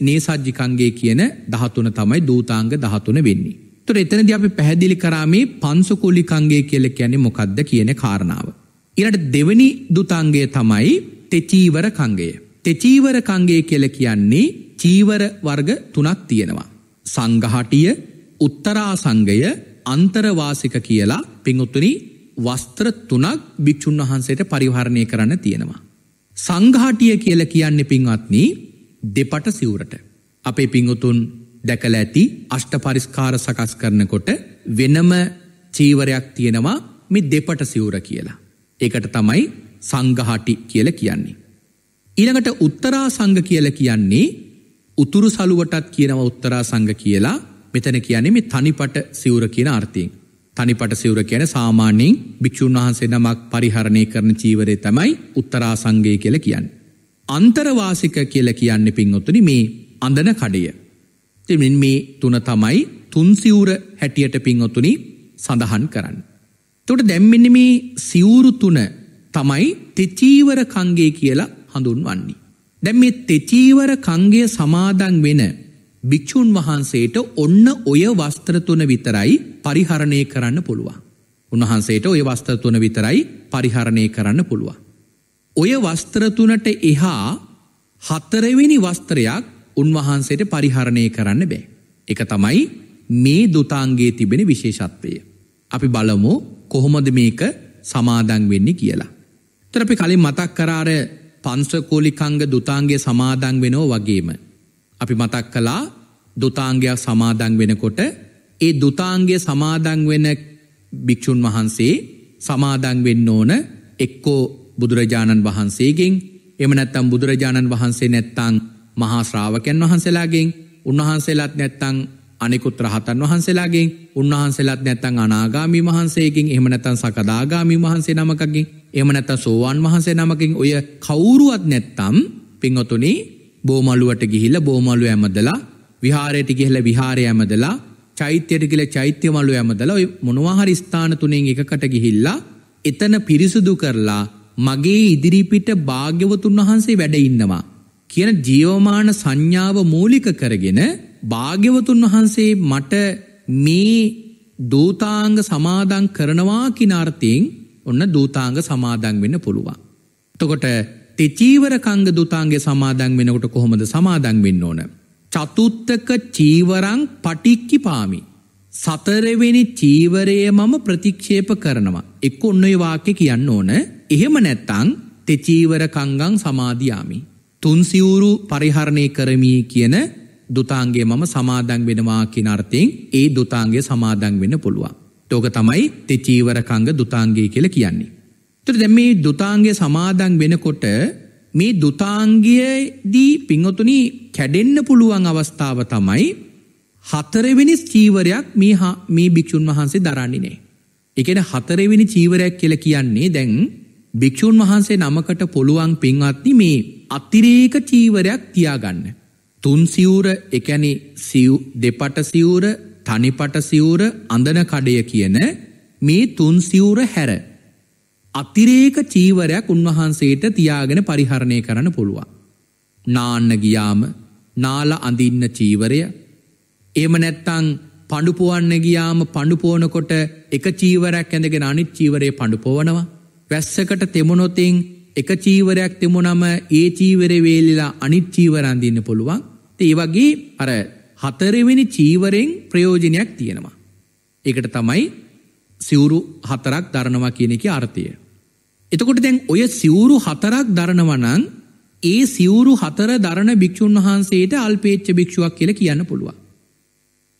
නේසාජ්ජිකන්ගේ කියන දහතුන තමයි දූතාංග දහතුන වෙන්නේ. තුර එතනද අපි පැහැදිලි කරාමේ පන්සුකූලිකංගේ කියල කියන්නේ මොකක්ද කියන කාරණාව. ඉරට දෙවනි දුතාංගය තමයි තෙචීවර කංගය. තෙචීවර කංගේ කියල කියන්නේ චීවර වර්ග තුනක් තියෙනවා. සංගහටිය උත්තරා සංගය අන්තරවාසික කියලා පිංඋත්තුනි වස්ත්‍ර තුනක් භික්‍ෂූන් වහන්සේට පරිහරණය කරන්න තියෙනවා. සංඝාටිය කියල කියන්න පින්වත්නී දෙපට සිවුරට. අපේ පිංඋතුන් දැකල ඇති අෂ්ට පරිස්කාර සකස් කරනකොට වෙනම චීවරයක් තියෙනවා මේ දෙපට සිවුර කියලා. ඒකට තමයි සංගහටි කියල කියන්නේ. ඊළඟට උත්තරා සංග කියල කියන්නේ උතුරු සලුවටත් කියනව උත්තරා සංග කියලා මෙතන කියන්නේ මේ තනිපට සිවුර කියන අර්ථයෙන්. තනිපට සිවුර කියන සාමාන්‍යයෙන් භික්‍ෂූන් වහන්සේ නමක් පරිහරණය කරන චීවරය තමයි උත්තරා සංගය කියල කියන්න. අන්තරවාසික කියල කියන්න පින්ඔතුනි මේ අඳන කඩය. තිමින් මේ තුන තමයි තුන්සිවුර හැටියට පින්ඔතුනි සඳහන් කරන්න. තොට දැම්මිනි මේ සිවුරු තුන තමයි තෙචීවර කංගේ කියලා හඳුන් වන්නේ. දැ මේ තෙචීවර කංගේ සමාදන් වෙන භික්‍ෂූන් වහන්සේට ඔන්න ඔය වස්ත්‍රතුන විතරයි පරිහරණය කරන්න පුළුවන්. උන්වහන්සේට ඔය වස්ත්‍රතුන විතරයි පරිහරණය කරන්න පුළුවන්. ඔය වස්ත්‍රතුනට එහා හතරවෙනි වස්ත්‍රයක් උන්වහන්සේට පරිහරණය කරන්න බෑ. එක තමයි මේ දුතාන්ගේ තිබෙන විශේෂත්වය. අපි බලමෝ කොහොමද මේක සමාදන් වෙන්නේ කියලා. තරපි කලින් මතක් කරාර පංශ්‍රකෝලිකංග දුතාන්ගේ සමාදං වෙනෝ වගේම. අපි මතක් කලා දුතාංගයක් සමාදං වෙනකොට ඒ දුතාන්ගේ සමාදං වෙන භික්‍ෂූන් වහන්සේ සමාදං වෙන්න ඕන එක්කෝ බුදුරජාණන් වහන්සේගෙන් එම නැත්තම් බුදුරජාණන් වහන්සේ නැත්තං මහාශ්‍රාවකයන් වහන්සේලාගෙන් උන්වහන්සේලාත් නැත්තං අනෙකුත් රහතන් වහන්සේලාගෙන් උන්වහන්සේලාත් නැත්තං අනාගාමි වහන්සේකින් එහමනැතන් සකදාගාමි වහන්සේ නමකකින් එමනැත සෝවාන් වහන්සේ නමකින් ඔය කවුරුවත් නැත්තම් පිංහොතුනි බෝමල්ලුවට ගිහිල්ල බෝමල්ලු ඇමදලා විහාරයට ගෙහල විහාරය ඇමදලා චෛත්‍යයට කියල චෛත්‍යමල්ලු ඇමදල ඔය මොනවාහරි ස්ථාන තුනෙන් එකකට ගිහිල්ලා එතන පිරිසුදු කරලා මගේ ඉදිරිපිට භාග්‍යවතුන් වහන්සේ වැඩඉන්නවා. කියන ජියෝමාන සංඥාව මූලික කරගෙන භාග්‍යවතුන් වහන්සේ මට මේ දූතාංග සමාදං කරනවා කිනාර්ථයෙන් ඔන්න දූතාංග සමාදං වෙන්න පුළුවන්. තකොට තෙචීවරකංග දුතාන්ගේ සමාදං වෙනකොට කොහොමද සමාදං වෙන්න ඕන. චතුත්තක චීවරං පටික්කි පාමි. සතරවෙනි චීවරය මම ප්‍රතික්ෂේප කරනවා. එක් ඔන්න වාක්‍ය කියන්න ඕන එහෙම නැත්තං තෙචීවරකංගං සමාධයාමි. තුන්සිවුරු පරිහරණය කරමී කියන දුතාන්ගේ මම සමාදං වෙනවා කිනර්තිං ඒ දුතාන්ගේ සමාදං වෙන්න පුළුවන්. තෝක තමයි තෙචීවරකංග දුතාන්ගේ කියල කියන්නේ. තර දැ මේ දුතාන්ගේ සමාදං වෙනකොට මේ දුතාන්ගයදී පිංහොතුනි කැඩෙන්න්න පුළුවන් අවස්ථාව තමයි හතරවෙනි චීවරයක් මේ භික්‍ෂූන් වහන්සේ දරන්නේනේ. එකෙන හතරවෙනි චීවරයක් කියල කියන්නේ දැන් භික්‍ෂූන් වහන්සේ නමකට පුළුවන් පින්වත්ති මේ අත්තිරේක චීවරයක් තියාගන්න. තුන්සිවුර එකැනි දෙපට සිවුර තනිපට සිවුර අඳන කඩය කියන මේ තුන්සිවුර හැර. අතිරේක චීවරයක් උන්වහන්සේට තියාගෙන පරිහරණය කරන්න පුළුවන්. නාන්න ගියාම නාල අඳින්න චීවරය එම නැත්තං පඩුපුුවන්න ගියාම පඩුපෝනකොට එක චීවරයක් ඇඳගෙන අනිත් චීවරය පඩුපෝනවා. වැස්සකට තෙමනොතින් එක චීවරයක් තිමුණම ඒ චීවර වේලිලා අනිත් චීවරන්දින්න පුළුවන් ඒ වගේ අර හතරවෙනි චීවරෙන් ප්‍රයෝජනයක් තියෙනවා. ඒකට තමයි සිවුරු හතරක් දරනවා කියන එක අර්ථය. එතකොට දැන් ඔය සිවුරු හතරක් දරනවනං ඒ සිවුරු හතර දරණ භික්‍ෂූන් වහන්සේට අල්පේච්ච භික්ෂුවක් කියල කියන්න පුළුවන්.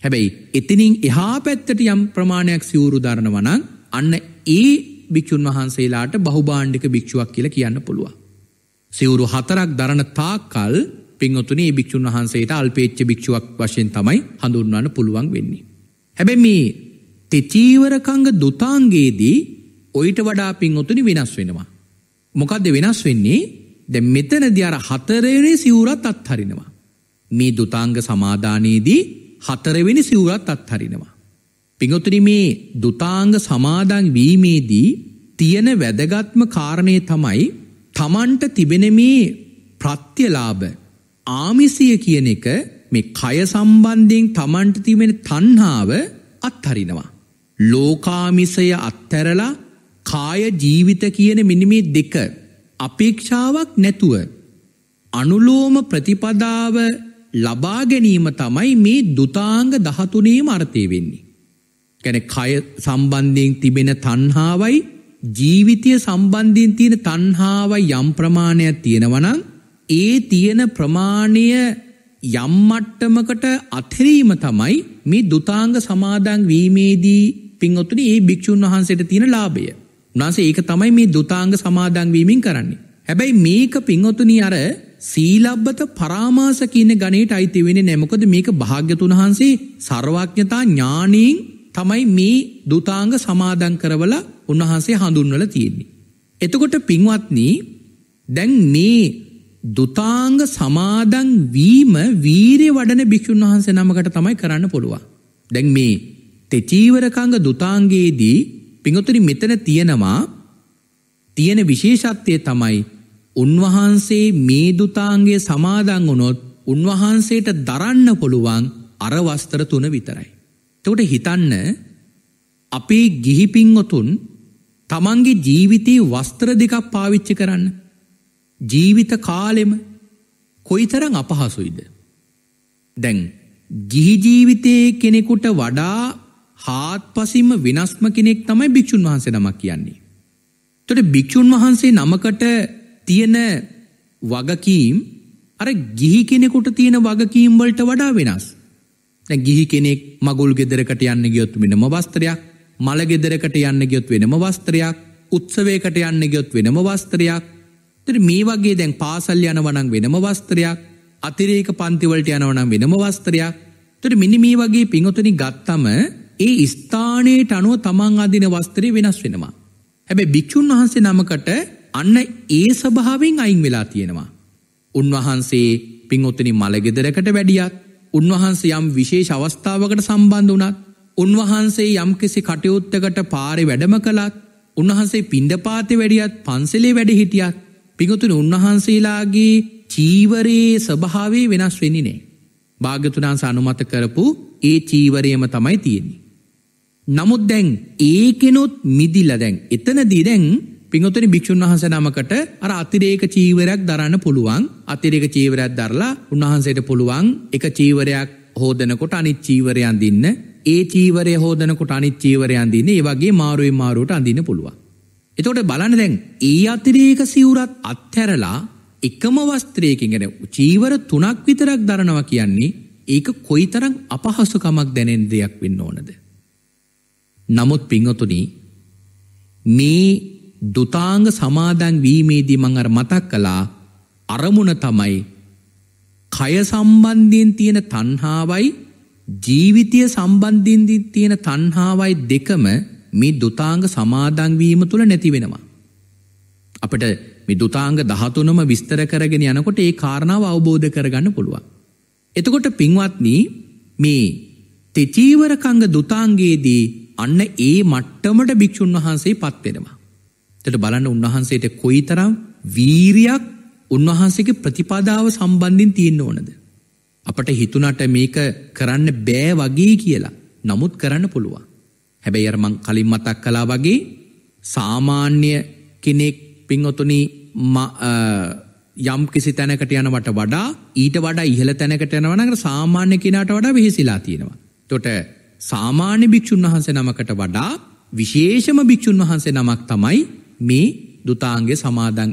හැබැයි එතිනින් එහා පැත්තට යම් ප්‍රමාණයක් සිවුරු දරණවනං අන්න ඒ භික්‍ෂූන් වහන්සේලාට බහුභාණ්ඩික භික්ෂුවක් කියල කියන්න පුළුව. සිවුරු හතරක් දරණ තාකල් පින්වතුන භික්‍ෂූන් වහන්සේට අල්පේච්ච භික්ෂුවක් වශයෙන් තමයි හඳුන්වන්න පුළුවන් වෙන්නේ. හැබැ මේ තෙචීවරකංග දුතාන්ගේදී ඔයිට වඩා පින්වතුනි වෙනස් වෙනවා. මොකක්ද වෙනස් වෙන්නේ දැ මෙතන දයාර හතරේරේ සිවුරත් අත්හරිනවා. මේ දුතාංග සමාධානයේදී හතරවෙනි සිවුරත් අත්හරිනවා. පිඟතුනි මේ දුතාංග සමාදන් වීමේදී තියෙන වැදගත්ම කාරණය තමයි තමන්ට තිබෙන මේ ප්‍රත්‍යලාභ ආමිසිය කියන එක මේ කය සම්බන්ධයෙන් තමන්ට තිබෙන තණ්හාව අත්හරිනවා. ලෝකාමිසය අත්හැරලා කාය ජීවිත කියන මිනිමේ දෙක අපේක්ෂාවක් නැතුව අනුලෝම ප්‍රතිපදාව ලබා ගැනීම තමයි මේ දුතාංග 13 ේම අර්ථය වෙන්නේ. ගැන කය සම්බන්ධයෙන් තිබෙන තන්හාාවයි ජීවිතය සම්බන්ධයෙන් තියෙන තන්හාාව යම් ප්‍රමාණයක් තියෙනවනං ඒ තියෙන ප්‍රමාණය යම්මට්ටමකට අත්හැරීම තමයි මේ දුතාංග සමාධං වීමේදී පින්ඔතුන ඒ භික්‍ෂූන් වහන්සට තියෙන ලාබය උනාසේ ඒක තමයි මේ දුතාංග සමාධංවීමින් කරන්නේ. හැබැයි මේක පින්ඔතුන අර සීලබ්බත පරාමාස කියන ගණයට අයිතිවෙන නැමකොද මේක භාග්‍යතුන් වහන්සේ සර්වාඥතා ඥානීෙන් තමයි මේ දුතාංග සමාදන් කරවල උන්වහන්සේ හඳුන්වල තියෙන්නේ. එතකොට පින්වත්නී දැන් මේ දුතාංග සමාදන් වීම වීරය වඩන භික්‍ෂූන් වහන්සේ නමකට තමයි කරන්න පුළුවන්. දැන් මේ තෙචීවරකංග දුතාංගයේදී පිඟතුරි මෙතන තියෙනවා තියෙන විශේෂත්වය තමයි උන්වහන්සේ මේ දුතාන්ගේ සමාදංගුණොත් උන්වහන්සේට දරන්න පුළුවන් අරවස්තර තුන විතරයි. තොට හිතන්න අපේ ගිහිපින්වතුන් තමන්ගේ ජීවිතයේ වස්ත්‍ර දෙකක් පාවිච්චි කරන්න. ජීවිත කාලෙම කොයිතරං අපහසුයිද. දැන් ගිහිජීවිතයේ කෙනෙකුට වඩා හාත් පසිම වෙනස්ම කෙනෙක් තමයි භික්‍ෂූන් වහන්සේ නමක් කියන්නේ. තොට භික්‍ෂූන් වහන්සේ නමකට තියෙන වගකීම් අර ගිහි කෙනෙකුට තියෙන වගකීම්වලට වඩා වෙනස්. ගිහි කෙනෙක් මගුල් ගෙදරකට යන්න ගියොත් වෙනම වස්ත්‍රයක් මළ ගෙදරකට යන්න ගියොත් වෙනම වස්ත්‍රයක් උත්සවේකට යන්න ගියොත් වෙනම වස්ත්‍රයක් තර මේ වගේ දැන් පාසල් යනවනං වෙනම වස්ත්‍රයක් අතිරේක පන්තිවලට යනවනම් වෙනම වස්ත්‍රයක් තොට මිනි මේ වගේ පිංහොතුනි ගත්තම ඒ ස්ථානයට අනුව තමන් අදින වස්ත්‍රය වෙනස් වෙනවා. හැබැ භික්‍ෂූන් වහන්සේ නමකට අන්න ඒ සභාවෙන් අයින් වෙලා තියෙනවා. උන්වහන්සේ පිංහොතනි මළගෙදරකට වැඩියත් උන්වහන්ස යම් විශේෂ අවස්ථාවකට සම්බන්ධ වනත් උන්වහන්සේ යම් කෙසි කටයුත්තකට පාරෙ වැඩම කළත් උන්වහන්සේ පින්ඩපාති වැඩියත් පන්සලේ වැඩ හිටියත් පිගතුන උන්වහන්සේලාගේ චීවරයේ ස්භාවේ වෙනස් වෙනිනේ. භාගතුනාන් සනුමත කරපු ඒ චීවරයම තමයි තියෙන්නේ. නමුත් දැන් ඒකෙනොත් මිදිල දැන් එතන දිරැං පිංහොතනි භික්‍ෂන් වහස නමකට අර අතිරේක චීවරයක් දරන්න පුළුවන් අතිරේක චීවරයක් දරලා උන්වහන්සේට පුළුවන් එක චීවරයක් හෝදනකොට අනිත් චීවරයන් දින්න ඒ චීවරය හෝදනකොට අනිත් චීවරයන් දින්න ඒ වගේ මාරුවෙන් මාරුවට අඳන්න පුළුවන්. එතෝට බලන්න දැන් ඒ අතිරේක සිවුරත් අත්හැරලා එකම වස්ත්‍රයකින්ගෙන චීවර තුනක් විතරක් දරනවා කියන්නේ ඒක කොයිතරං අපහසුකමක් දැනෙන් දෙයක් වෙන්න ඕනද. නමුත් පිංහතුනී මේ දුතාංග සමාදන් වීමේදී මං අර මතක් කළා අරමුණ තමයි කය සම්බන්ධයෙන් තියෙන තණ්හාවයි ජීවිතය සම්බන්ධයෙන් තියෙන තණ්හාවයි දෙකම මේ දුතාංග සමාදන් වීම තුල නැති වෙනවා. අපිට මේ දුතාංග 13ම විස්තර කරගෙන යනකොට ඒ කාරණාව අවබෝධ කරගන්න පුළුවන්. එතකොට පින්වත්නි මේ තෙචීවරකංග දුතාංගයේදී අන්න ඒ මට්ටමට භික්‍ෂූන් වහන්සේ පත්වෙනවා. එට බලන්න උන්වහන්සේට කොයිතරම් වීරයක් උන්වහන්සේගේ ප්‍රතිපදාව සම්බන්ධින් තියෙන්න්න ඕනද. අපට හිතුනට මේක කරන්න බෑ වගේ කියලා නමුත් කරන්න පුළුවන්. හැබැයි අරමං කලින් මතක් කලා වගේ සාමාන්‍ය කෙනෙක් පින්ඔතුන යම් කිසි තැනකට යනවට වඩා ඊට වඩා ඉහළ තැනකට යනවනකට සාමාන්‍ය කෙනාට වඩා වෙහෙසිලා තියෙනවා. තොට සාමාන්‍ය භික්‍ෂූන් වහන්සේ නමකට වඩා විශේෂම භික්‍ෂූන් වහන්සේ නමක් තමයි මේ දුතාන්ගේ සමාදන්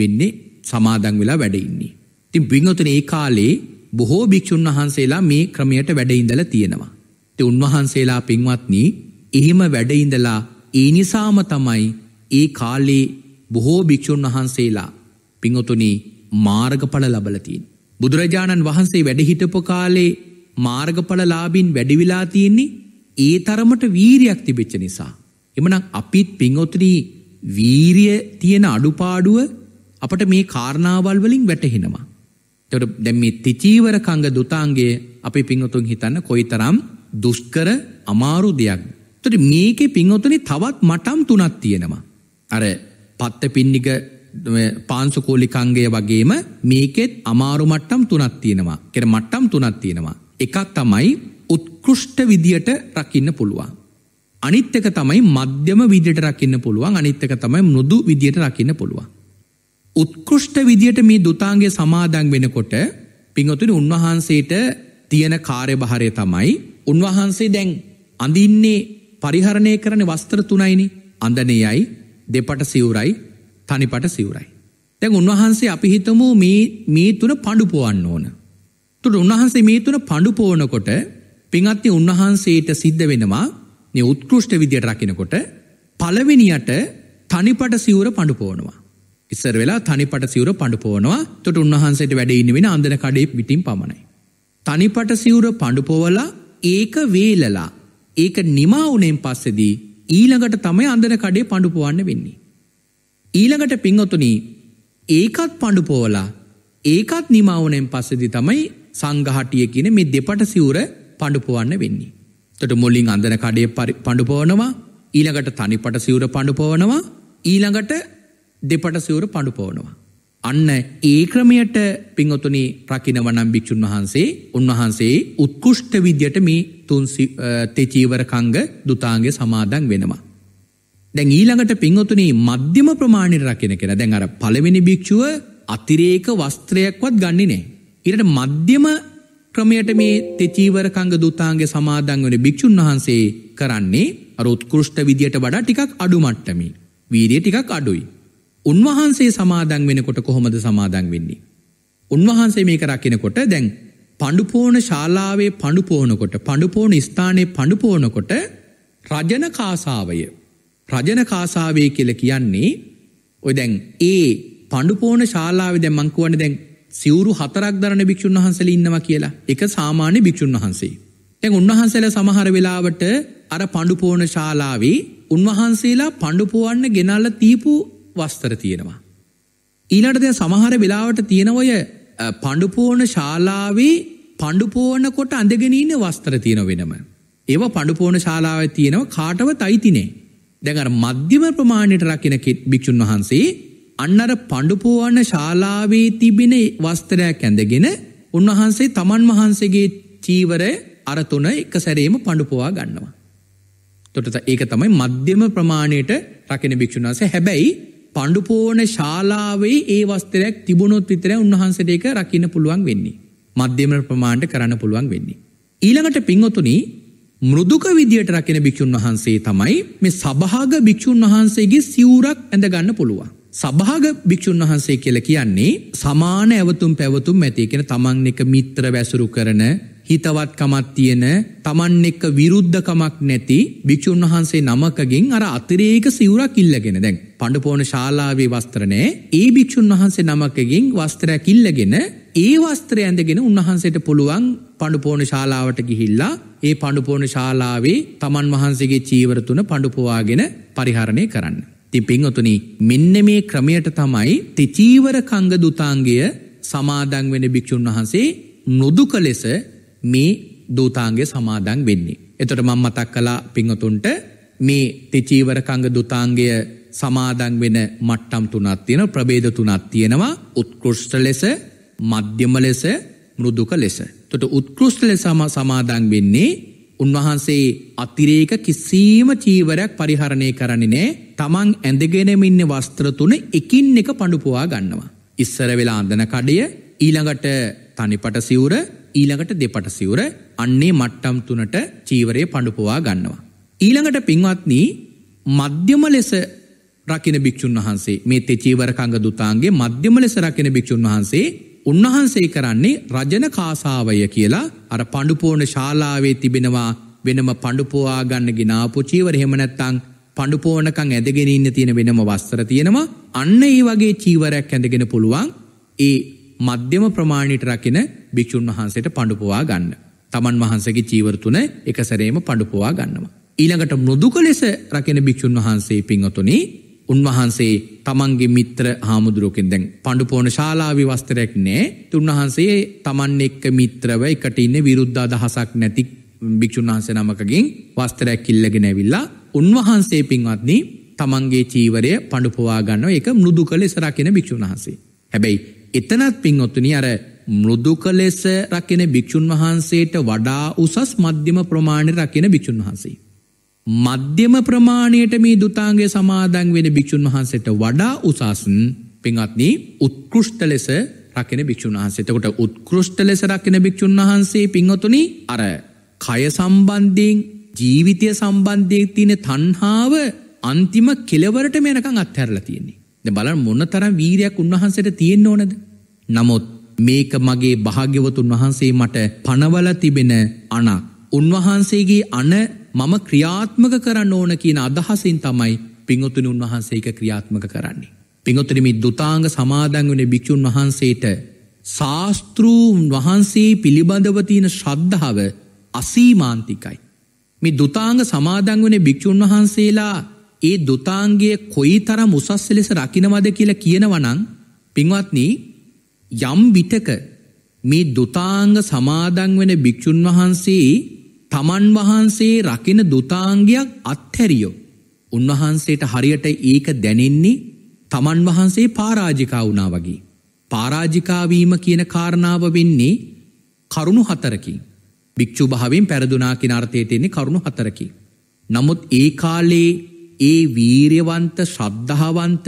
වෙන්නේ සමාදන් වෙලා වැඩඉන්නේ. තින් බිංහතුන ඒ කාලේ බොහෝ භික්‍ෂූන් වහන්සේලා මේ ක්‍රමයට වැඩඉඳල තියෙනවා. ති උන්වහන්සේලා පින්වත්නී එහෙම වැඩඉඳලා ඒ නිසාම තමයි ඒ කාලේ බොහෝ භික්‍ෂූන් වහන්සේලා පිංහතුනී මාර්ගඵල ලබලතින්. බුදුරජාණන් වහන්සේ වැඩහිටපු කාලේ මාර්ගඵලලාබින් වැඩිවිලා තියෙන්නේ ඒ තරමට වීරයක් තිබිච්ච නිසා. එමනම් අපිත් පිංහොතුනී වීරිය තියෙන අඩුපාඩුව අපට මේ කාරණාවල් වලින් වැටහෙනවා. තොට දැම් මේ තිචීවර කංග දුතාන්ගේ අපි පිංහතුන් හිතන්න කොයිතරම් දුෂ්කර අමාරු දෙයක්. තොට මේක පිංහොතුනි තවත් මටම් තුනත් තියෙනවා. අර පත්ත පින්නික පාන්සුකෝලිකංගේ වගේම මේකෙත් අමාරු මට්ටම් තුනත් තියෙනවා කෙන මට්ටම් තුනත් තියෙනවා. එකක් තමයි උත්කෘෂ්ට විදියට රකින්න පුළුවන්. අනිත්තක තමයි මධ්‍යම විදියට රකින්න පුළුවන් අනිත්තක තමයි නොදු විදියට රකින්න පුළුවන්. උත්කෘෂ්ට විදියට මේ දුතාන්ගේ සමාදන් වෙනකොට පිංහතුනි උන්වහන්සේට තියෙන කාර්ය භාරය තමයි උන්වහන්සේ දැන් අඳින්නේ පරිහරණය කරන වස්ත්‍ර තුනයිනි අඳනයයි දෙපට සිවුරයි තනිපට සිවුරයි. තැන් උන්වහන්සේ අපි හිතමු මේ තුන පඩුපුුවන් ඕන. තුට උන්වහන්සේ මේ තුන පඩුපෝනකොට පිංහත්ති උන්වහන්සේට සිද්ධ වෙනවා උත්කෘෂ්ට විදියට රකිනකොට පලවෙනියට තනිපට සිවර පඩු පෝනවා. ඉස්සර වෙලා තනිපට සිවර පඩු පෝනවා තොට උන්වහන්සේට වැඩඉන්න වෙන අඳන කඩේ විටින් පමණයි. තනිපට සිවුර පඩුපෝවලා ඒක වේලලා ඒක නිමාවනෙන් පස්සෙදී ඊළඟට තමයි අඳන කඩේ පඩුපුවන්න වෙන්නේ. ඊළඟට පිංහොතුනී ඒකත් පඩුපෝවලා ඒකත් නිමාවනෙන් පස්සෙදි තමයි සංගහටිය කියන මෙ දෙපට සිවුර පඩුපුවන්න වෙන්නේ. තොට මුලින් අඳන කඩේ පඩුපෝනවා ඊළඟට තනිපට සිවර පඩුපෝනවා ඊළඟට දෙපට සිවර පඩුපෝනවා. අන්න ඒ ක්‍රමයට පිංහොතුනි ප්‍රකිනවනම් භික්‍ෂූන් වහන්සේ උන්වහන්සේ උත්කෘෂ්ට විද්‍යට මේ තුන්සි තෙචීවරකංග දුතාන්ගේ සමාදන් වෙනවා. දැන් ඊළඟට පින්වතුන මධ්‍යම ප්‍රමාණයට රකින කෙන දැන් අර පළවෙනි භික්‍ෂුව අතිරේක වස්ත්‍රයක්වත් ගන්නේ නෑ. ඉරට මධ්‍යම ක්‍රමයට මේ තෙචීවර කංග දුතාන්ගේ සමාදං වන භික්‍ෂූන් වහන්සේ කරන්නේ අරුත්කෘෂ්ට විදියට වඩා ටිකක් අඩුමට්ටමි. වීරිය ටිකක් අඩුයි. උන්වහන්සේ සමාදං වෙනකොට කොහොමද සමාදං වෙන්නේ. උන්වහන්සේ මේක රකිනකොට දැන් පඩුපෝන ශාලාවේ පඩුපෝනකොට පඩුපෝන ස්ථානය පඩුපෝනකොට රජන කාසාවය. රජන කාසාවේ කියල කියන්නේ ඔය දැන් ඒ පඩුපෝන ශාලාව දැ මංකුවන දැන් සිවරු හතරක් දරන භික්‍ෂන් වහන්සල ඉන්නවා කියලා එක සාමාන්‍ය භික්‍ෂන් වහන්සේ. තැන් උන්වහන්සේල සමහර වෙලාවට අර පණ්ඩුපෝන ශාලාවේ උන්වහන්සේලා පණ්ඩුපුුවන්න ගෙනල්ල තීපු වස්තර තියෙනවා. ඊලට දෙ සමහර වෙලාවට තියෙනවය පණ්ඩුපෝන ශාලාවේ පණ්ඩුපෝන කොට අඳගෙනීන වස්තර තියෙන වෙනම. ඒව පණඩුපෝන ශාලාව තියෙනව කාටව තයිතිනේ. දැඟර මධ්‍යම ප්‍රමාණයට රකින භික්‍ෂන් වහන්සේ අන්නර පඩුපුවන ශාලාවේ තිබෙන වස්තරයක් ඇඳගෙන උන්වහන්සේ තමන් වහන්සේගේ චීවරය අරතුන එක සැරේම පඩුපුවා ගන්නවා. තොට ඒක තමයි මධ්‍යම ප්‍රමාණයට රකින භික්‍ෂුණස හැබැයි පණ්ඩුපෝන ශාලාවේ ඒ වස්තරයක් තිබුණොත් විතර උන්වහන්සට ඒක රකින්න පුළුවන් වෙන්නේ. මධ්‍යම ප්‍රමාණ්ට කරන්න පුළුවන් වෙන්නේ. ඊළඟට පින්වතුනි මුෘදුක විදියට රකින භික්‍ෂූන් වහන්සේ තමයි මේ සභාග භික්‍ෂූන් වහන්සේගේ සිවරක් ඇඳගන්න පුළුවන්. සභාග භික්‍ෂූන් වහන්සේ කියල කියන්නේ සමාන ඇවතුම් පැවතුම් ඇති කියෙන තමන් එක මිත්‍ර වැසුරු කරන හිතවත්කමත් තියෙන තමන් එක්ක විරුද්ධකමක් නැති භික්‍ෂූන් වහන්සේ නමකගින් අර අතිරේක සිවරක් ඉල්ලගෙන දැන් පඩුපෝන ශාලාවේ වස්ත්‍රනය ඒ භික්‍ෂූන් වහන්සේ නමකගින් වස්ත්‍රයක් ඉල්ලගෙන ඒ වස්ත්‍රය ඇඳගෙන උන්වහන්සේට පුළුවන් පඩුපෝන ශාලාවට ගිහිල්ලා ඒ පඩුපෝන ශාලාවේ තමන් වහන්සේගේ චීවරතුන පඩුපවාගෙන පරිහරණය කරන්න. ඉතින් පින්වතුනි මෙන්න මේ ක්‍රමයට තමයි තිචීවර කංග දුතාංගය සමාදන් වෙන භික්ෂුන් වහන්සේ නොදුක ලෙස මේ දූතාංගය සමාදන් වෙන්නේ. එතකොට මම මතක් කළා පින්වතුන්ට මේ තිචීවර කංග දුතාංගය සමාදන් වෙන මට්ටම් තුනක් තියෙනවා ප්‍රභේද තුනක් තියෙනවා උත්කෘෂ්ඨ ලෙස මධ්‍යම ලෙස මෘදුක ලෙස. එතකොට උත්කෘෂ්ඨ ලෙස සමාදන් වෙන්නේ උන්වහන්සේ අතිරේක කිසිීම චීවරයක් පරිහරණය කරන්නේ නෑ තමන් ඇඳගෙනමින්න වස්ත්‍රතුන එකින් එක පඩුපුවා ගන්නවා. ඉස්සර වෙලා අඳන කඩය ඊළඟට තනිපට සිවුර ඊළඟට දෙපට සිවුර අන්නේ මට්ටම් තුනට චීවරය පඩුපුවා ගන්නවා. ඊළඟට පින්වත්නී මධ්‍යම ලෙස රකින භික්‍ෂන් වහන්සේ මේ තෙචීවර කංග දුතාන්ගේ මධ්‍යම ලෙස රකින භික්‍ෂන් වහන්සේ උන්වහන්සේ කරන්නේ රජන කාසාවය කියලා අර පඩුපෝන ශාලාවේ තිබෙනවා වෙනම පඩුපෝවා ගන්න ගෙනාපු චීවර හෙමනැත්තං පඩුපෝනකං ඇදගෙන ඉන්න තියෙන වෙනම වස්තර තියෙනවා අන්න ඒ වගේ චීවරයක් ඇඳගෙන පුළුවන් ඒ මධ්‍යම ප්‍රමාණිට රකින භික්‍ෂූන් වහන්සේට පඩුපවා ගන්න. තමන් වහන්සගේ චීවරතුන එකසරේම පඩුපවා ගන්නවා. ඊළඟට මුදුක ලෙස රකින භික්‍ෂූන් වහන්සේ පිංහතුනි උන්වහන්සේ තමන්ගේ මිත්‍ර හාමුදුරුවකින් දැන් පඩුපෝන ශාලාවි වස්තරයක් නෑ තුන්වහන්සේ තමන් එක්ක මිත්‍රව එකට ඉන්න විරුද්ධා දහසක් නැති භික්‍ෂුන් වහන්ස නමකගින් වස්තරයක් කිල්ලග නැවිල්ලා උන්වහන්සේ පින්වත්නී තමන්ගේ චීවරය පඩුපවා ගන්න එක මුදු කළ සරකින භික්‍ෂුන් වහන්සේ. හැබැයි එතනත් පින්ඔත්තුනි අර මුරුදු කලෙස රකින භික්‍ෂූන් වහන්සේට වඩා උසස් මධ්‍යම ප්‍රමාණය රකින භික්‍ෂූන් වහන්සේ. මධ්‍යම ප්‍රමාණයට මේ දුතාන්ගේ සමාදන් වෙන භික්‍ෂූන් වහන්සේට වඩා උසාසන් පිංහත්නී උත්කෘෂ්ට ලෙස රකින භික්‍ෂූන් වහන්සේතකොට උත්කෘෂ්ට ලෙස රකින භික්‍ෂූන් වහන්සේ පිංහතුනි අර කය සම්බන්ධයෙන් ජීවිතය සම්බන්ධයක් තියෙන තන්හාාව අන්තිම කෙලවරට මේනකං අත්හැරලා තියෙන්නේ. ද බලන් මොන්න තරම් වීරයක් උන්වහන්සට තියෙන් ඕනද. නමුත් මේක මගේ භාග්‍යවතුන් වහන්සේ මට පනවල තිබෙන අනක්. උන්වහන්සේගේ අන මම ක්‍රියාත්මක කරන්න ඕන කියන අදහසින් තමයි පිංගොතුන උන්වහන්සේක ක්‍රියාත්මක කරන්නේ. පිංගොතරමි දුතාංග සමාදං වන භික්‍ෂූන් වහන්සේට ශාස්තෘූන් වහන්සේ පිළිබඳවතියන ශ්‍රද්ධාව අසීමාන්තිකයි. මේ දුතාංග සමාදං වන භික්‍ෂූන් වහන්සේලා ඒ දුතාන්ගේ කොයි තරම් උසස්ස ලෙස රකිනවද කියලා කියනවනං පින්වත්නී යම් විටක මේ දුතාංග සමාදං වන භික්‍ෂූන් වහන්සේ තමන් වහන්සේ රකින දුතාංගයක් අත්හැරියෝ. උන්වහන්සේට හරියට ඒක දැනෙන්නේ තමන් වහන්සේ පාරාජිකා වුණා වගේ. පාරාජිකාවීම කියන කාරණාව වෙන්නේ කරුණු හතරකින්. භික්‍ෂු භාවෙන් පැරදුනා කිනාර්ථය තියෙන්නේ කරුණු හතරකි. නමුත් ඒ කාලේ ඒ වීරවන්ත ශ්‍රද්ධාවන්ත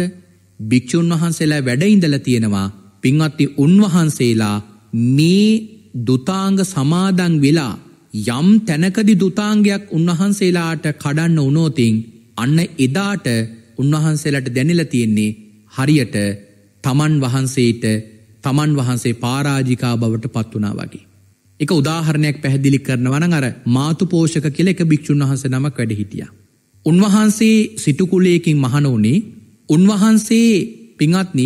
භික්‍ෂූන් වහන්සේලා වැඩඉඳල තියෙනවා පින්වත්ති උන්වහන්සේලා මේ දුතාංග සමාදන් වෙලා යම් තැනකදි දුතාංගයක් උන්වහන්සේලාට කඩන්න උනෝතිං අන්න එදාට උන්වහන්සේලට දැනිල තියෙන්නේ හරියට තමන් වහන්සේට තමන් වහන්සේ පාරාජිකා බවට පත්වනා වගේ. එක උදාහරණයක් පැහැදිලි කරනවන අර මාතු පෝෂක කියල එක භික්‍ෂූන් වහස නමක් වැඩ හිටිය. උන්වහන්සේ සිටුකුලයකින් මහනෝනේ උන්වහන්සේ පිංත්න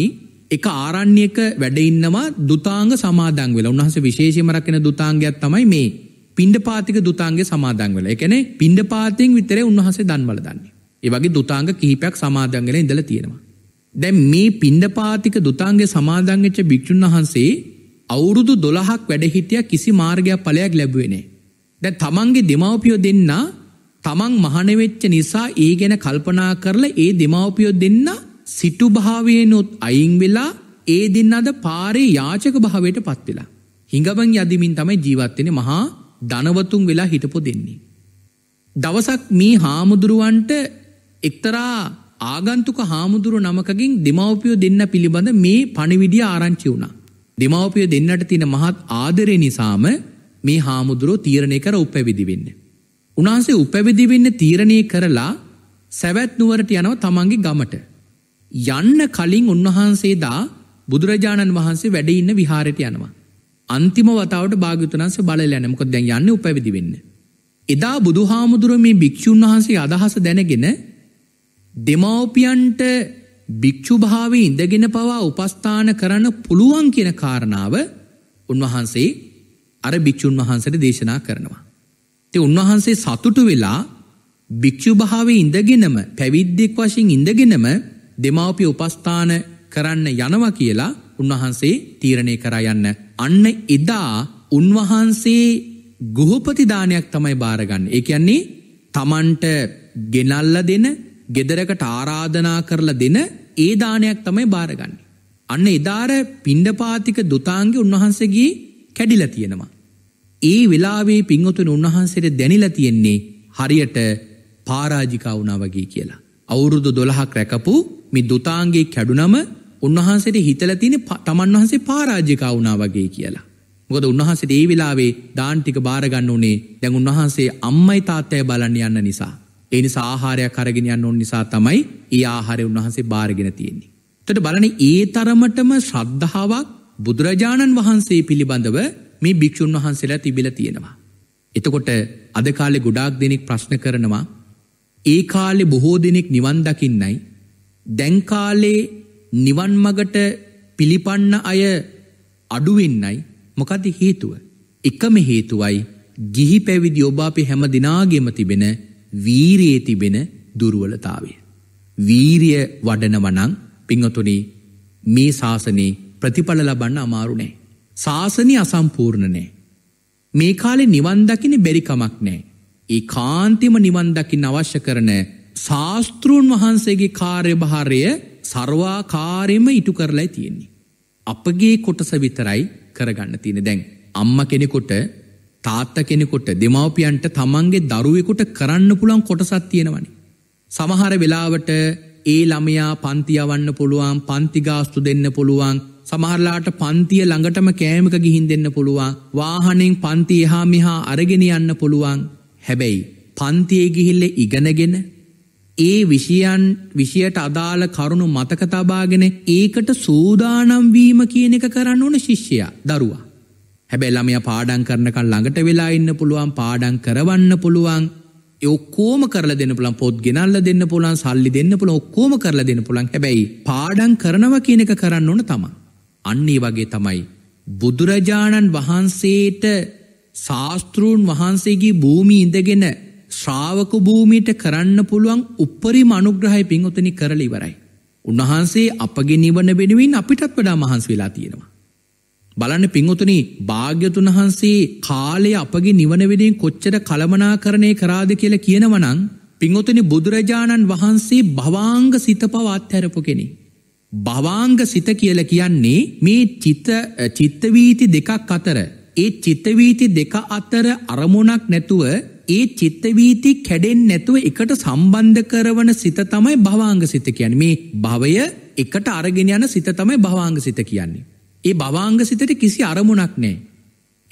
එක ආරණ්‍යක වැඩඉන්නවා දුතාංග සමාදං වෙලා උන්හස විශේෂමරක්කෙන දුතාංගයක් තමයි මේ පින්ඩපාතික දුතාන්ගේ සමාදන් වල එකන පින්ඩපාතියෙන් විතරේ උන්වහසේ දන්වල දන්නේ. ඒවගේ දුතාංග කිහිපයක් සමාදංගල ඉඳල තියෙනවා. දැම් මේ පින්ඩපාතික දුතාන්ගේ සමාදංගච්ච භික්‍ෂුන් වහන්සේ අවුරුදු දොළහක් වැඩහිටිය කිසි මාර්ගයක් පලයක් ලැබුවනේ. දැ තමන්ගේ දෙමවපියෝ දෙන්න තමන් මහනවෙච්ච නිසා ඒ ගැන කල්පනා කරලා ඒ දෙමවපියෝ දෙන්න සිටු භාවයනොත් අයින් වෙලා ඒ දෙන්න අද පාරේ යාචක භාවයට පත්වෙලා. හිඟවන් යදිමින් තමයි ජීවත්වෙන මහා ධනවතුන් වෙලා හිටපු දෙන්නේ. දවසක් මේ හාමුදුරුවන්ට එක්තරා ආගන්තුක හාමුදුරු නමකින් දෙමවපියෝ දෙන්න පිළිබඳ මේ පණිවිඩිය ආරංචි වුණා. දෙමවපිය දෙන්නට තින මහත් ආදරය නිසාම මේ හාමුදුරුව තීරණය කර උපැවිදි වෙන්න. උනාසේ උපැවිදි වෙන්න තීරණය කරලා සැවැත් නුවරට යනව තමන්ගේ ගමට. යන්න කලින් උන්වහන්සේ දා බුදුරජාණන් වහන්සේ වැඩඉන්න විහාරයට යනවා. අන්තිම වතාවට භාගතුනන්ස බලලෑනමකොත් දැන් යන්න උපැවිදි වෙන්න. එදා බුදු හාමුදුරුව මේ භික්‍ෂූන් වහන්සේ අදහස දැනගෙන දෙමවපියන්ට භික්‍ෂුභාව ඉඳගෙන පවා උපස්ථාන කරන්න පුළුවන් කියන කාරණාව උන්වහන්සේ අර භික්‍ෂූන් වහන්සට දේශනා කරනවා. ති උන්වහන්සේ සතුටු වෙලා භික්‍ෂුභාවේ ඉඳගෙනම පැවිද්දෙක් වශයෙන් ඉඳගෙනම දෙමවපිය උපස්ථාන කරන්න යනවා කියලා උන්වහන්සේ තීරණය කරා යන්න අන්න එදා උන්වහන්සේ ගුහපතිදානයක් තමයි භාරගන්න එකයන්නේ තමන්ට ගෙනල්ල දෙන ගෙදරකට ආරාධනා කරලා දෙන ඒදානයක් තමයි භාරගන්න. අන්න එදාර පිණ්ඩපාතික දුතාන්ගේ උන්වහන්සගේ කැඩිල තියෙනවා. ඒ වෙලාවේ පිංහතුන උන්වහන්සේට දැනිල තියෙන්නේ හරියට පාරාජිකා වුණා වගේ කියලා. අවුරුදු දොළහක් රැකපු මි දුතාන්ගේ කැඩුනම උන්වහන්සේට හිතල තින තමන් වහන්සේ පාරාජ්‍යකා වුණා වගේ කියලා. ගොද උන්වහන්සට ඒ වෙලාවේ දාන්ටික භාරගන්න ඕනේ දැන් උන්වහන්සේ අම්මයි තාත්තය බලන්න යන්න නිසා. එනි සාහාරයක් කරගෙන යන්න ඔන් නිසා තමයි ඒ ආහාරය උන්වහන්සේ භාරගෙන තියෙන්නේ. තට බලන ඒ තරමටම ශ්‍රද්ධාවක් බුදුරජාණන් වහන්සේ පිළිබඳව මේ භික්‍ෂූන් වහන්සේලා තිබිල තියෙනවා. එතකොට අද කාලෙ ගොඩාක් දෙනෙක් ප්‍රශ්න කරනවා ඒ කාලෙ බොහෝ දෙනෙක් නිවන් දකින්නයි දැන්කාලේ නිවන් මගට පිළිපන්න අය අඩුවෙන්නයි මොකද හේතුව. එකම හේතුවයි ගිහි පැවිදි ඔබ අපි හැම දිනාගෙම තිබෙන වීරයේ තිබෙන දුර්වලතාවය. වීරිය වඩනවනං පිංහතුනි මේ ශාසනයේ ප්‍රතිඵල ලබන්න අමාරු නෑ. ශාසනය අසම්පූර්ණ නෑ. මේ කාලේ නිවන්දකින බැරිකමක් නෑ. ඒ කාන්තිම නිවන්දකින් අවශ්‍ය කරන ශාස්තෘන් වහන්සේගේ කාර්ය භාරය සර්වාකාරෙම ඉටු කරලා තියෙන්නේ. අපගේ කොටස විතරයි කරගන්න තියෙන දැන්. අම්ම කෙනෙකොට තාත්ත කෙනෙකොට දෙමවපියන්ට තමන්ගේ දරුවෙකුට කරන්න පුළන් කොටසත් තියෙනවනි. සමහර වෙලාවට ඒ ළමයා පන්තියවන්න පුළුවන් පන්තිගාස්තු දෙන්න පුළුවන් සමහරලාට පන්තිය ළඟටම කෑමක ගිහින් දෙන්න පුළුවන් වාහනෙන් පන්ති එහා මෙහා අරගෙන යන්න පුළුවන් හැබැයි පන්තියේ ගිහිල්ල ඉගෙනගෙන ඒ විෂයන් විෂයට අදාළ කරුණු මතක තබාගෙන ඒකට සූදානම්වීම කියන එක කරන්න ඕන ශිෂ්‍යයා දරුවා. හැබැයි ළමයා පාඩම් කරනකන් ළඟට වෙලා ඉන්න පුළුවන් පාඩම් කරවන්න පුළුවන් ඔක්කෝම කරලා දෙන්න පුළන් පොත් ගෙනල්ල දෙන්න පුළන් සල්ලි දෙන්න පුළ ඔක්කෝම කරලා දෙන්න පුළන් හැබැයි පාඩම් කරනව කියන එක කරන්න ඕන තම. අන්නේ වගේ තමයි. බුදුරජාණන් වහන්සේට ශාස්තෘූන් වහන්සේගේ භූමි ඉඳගෙන ශ්‍රාවක භූමියට කරන්න පුළුවන් උපරිම අනුග්‍රහය පින්වතනි කරලා ඉවරයි. උන්වහන්සේ අපගේ නිවන වෙනුවෙන් අපිටත් වඩා මහන්සි වෙලා තියෙනවා. බලන්න පින්වතනි භාග්‍යතුන් වහන්සේ කාලය අපගේ නිවන වෙනුවෙන් කොච්චර කළමනාකරණය කරාද කියලා කියනවනම් පින්වතනි බුදුරජාණන් වහන්සේ භවාංග සිත පව අත්හැරපු කෙනෙක්. භවාංග සිත කියලා කියන්නේ මේ චිත චිත්තවීති දෙකක් අතර ඒ චිත්තවීති දෙක අතර අරමුණක් නැතුව ඒ චිත්තවීති කැඩෙන් නැතුව එකට සම්බන්ධ කරවන සිත තමයි භවාංග සිත කියන මේ භවය එකට අරගෙන යන සිත තමයි භවාංග සිත කියන්නේ. ඒ භවාංග සිතට කිසි අරමුණක් නෑ.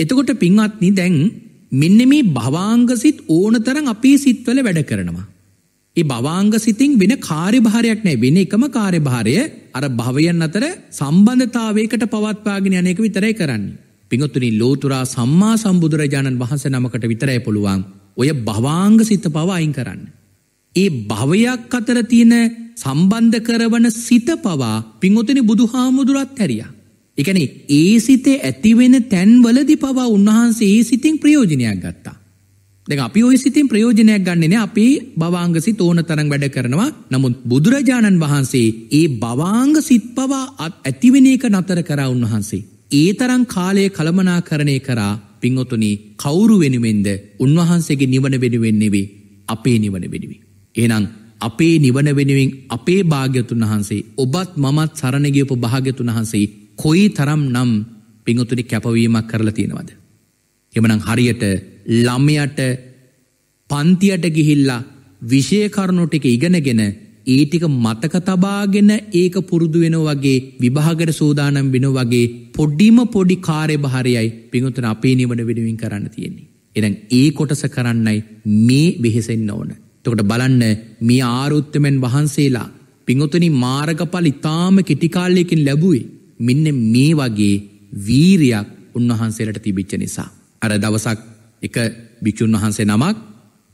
එතකොට පින්වත්නි දැන් මෙන්න මේ භවාංගසිත් ඕනතරන් අපේ සිත්වල වැඩ කරනවා. ඒ භවාංග සිතින් වෙන කාර්යභාරයක් නෑ වෙන එකම කාර්යභාරය අර භවයන් අතර සම්බන්ධතාවයකට පවත්වාගෙන යන එක විතරයි කරන්නේ. පිඟොතුනි ලෝතුරා සම්මා සම්බුදුරජාණන් වහන්සේ නමකට විතරයි පුළුවන් ඔය භවාංග සිත පව අයින් කරන්න. ඒ භවයක් අතර තියෙන සම්බන්ධ කරවන සිත පවා පිංහොතන බුදු හාමුදුරත් හැරිය. එකන ඒ සිතේ ඇතිවෙන තැන්වලදි පවා උන්වහන්සේ ඒ සිතින් ප්‍රයෝජනයක් ගත්තා. දෙක අපි ඔය සිතින් ප්‍රයෝජනයක් ගන්නන අපි බවාංගසි තෝන තරම් වැඩ කරනවා නමුත් බුදුරජාණන් වහන්සේ ඒ බවාංග සිත් පවා ඇතිවෙන එක නතර කරා උන්වහන්සේ. ඒ තරං කාලය කළමනා කරණය කරා පිංහොතුනී කවුරු වෙනුවෙන්ද උන්වහන්සේගේ නිවන වෙනුවෙන්නෙවේ අපේ නිවන වෙනුවි. ඒනං අපේ නිවන වෙනුවෙන් අපේ භාග්‍යතුන් වහන්සේ ඔබත් මමත් සරණගියපු භාග්‍යතුන් වහන්සේ කොයි තරම් නම් පිංහොතුනි කැපවීමක් කරලා තියෙනවද. එමනං හරියට ළමයට පන්තියට ගිහිල්ලා විෂය කරුණුටික ඉගෙනගෙන ඒටික මතක තබාගෙන ඒක පුරුදු වෙන වගේ විභාගට සූදානම් වෙන වගේ පොඩ්ඩිම පොඩි කාරය භාරයයි පිඟුතුන අපේ නිවන වෙනුවෙන් කරන්න තියෙන්නේ. එනම් ඒ කොටස කරන්නයි මේ වෙහෙසෙන්න ඕන. තකොට බලන්න මේ ආරුත්තමෙන් වහන්සේලා පිඟුතුනි මාර්ගඵල ඉතාම කෙටිකාලයකින් ලැබුවේ මෙන්න මේ වගේ වීරයක් උන්වහන්සේලට තිබිච්ච නිසා. අර දවසක් එක භික්‍ෂූන් වහන්සේ නමක්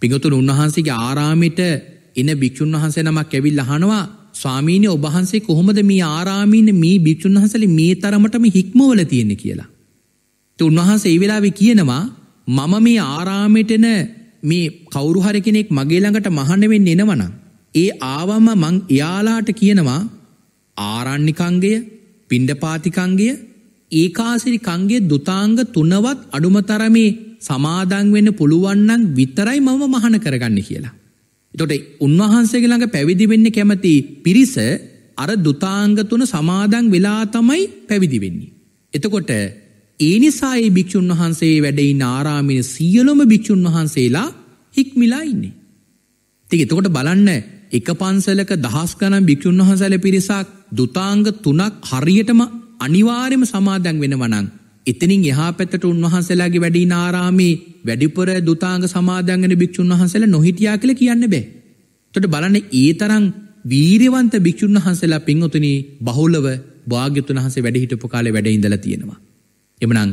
පිඟතුන උන්වහන්සේගේ ආරාමිට එන භික්‍ෂන් වහන්සේ නමක් ඇවිල් අහනවා ස්වාමීනය ඔබහන්සේ කොහොමද මේ ආරාමීන මේ භික්‍ෂන් වහසල මේ තරමටම හික්මවල තියෙන කියලා. උන්වහන්සේ ඒ වෙලාවෙ කියනවා මම මේ ආරාමෙටන මේ කවුරුහර කෙනෙක් මගේ ළඟට මහන්නවෙන්න එනවනම්. ඒ ආවම මං එයාලාට කියනවා ආරණ්නිකංගය පිණ්ඩපාතිකංගය ඒකාසිරි කංගේ දුතාංග තුනවත් අඩුමතරමේ සමාදං වෙන්න පුළුවන්නන් විතරයි මම මහන කරගන්න කියලා. එතොට උන්වහන්සේගේ ළඟ පැවිදි වෙන්න කැමති පිරිස අර දුතාංග තුන සමාදන් වෙලා තමයි පැවිදි වෙන්නේ. එතකොට ඒ නිසා ඒ භික්ෂුන් වහන්සේ වැඩේ නාරාමින සියලොම භික්ෂුන් වහන්සේලා හික්මිලා ඉන්නේ. ඉතින් එතකොට බලන්න එක පන්සලක දහස් ගණන් භික්ෂුන් වහන්සේලා පිරිසක් දුතාංග තුනක් හරියටම අනිවාර්යයෙන්ම සමාදන් වෙනවා නම් එතනින් එහා පැත්තට උන්වහන්සේලාගේ වැඩේ නාරාමේ වැඩිපුර දුතාංග සමාධයන්ගෙන භික්‍ෂූන් වහන්සල නොහිටියා කළ කියන්න බෑ. තොට බලන ඒ තරං වීරවන්ත භික්‍ෂූන් වහන්සලා පින්වතුනි බහුලව භාග්‍යතුන් වහන්සේ වැඩිහිටපු කාලේ වැඩ ඉඳලා තියෙනවා. එමනම්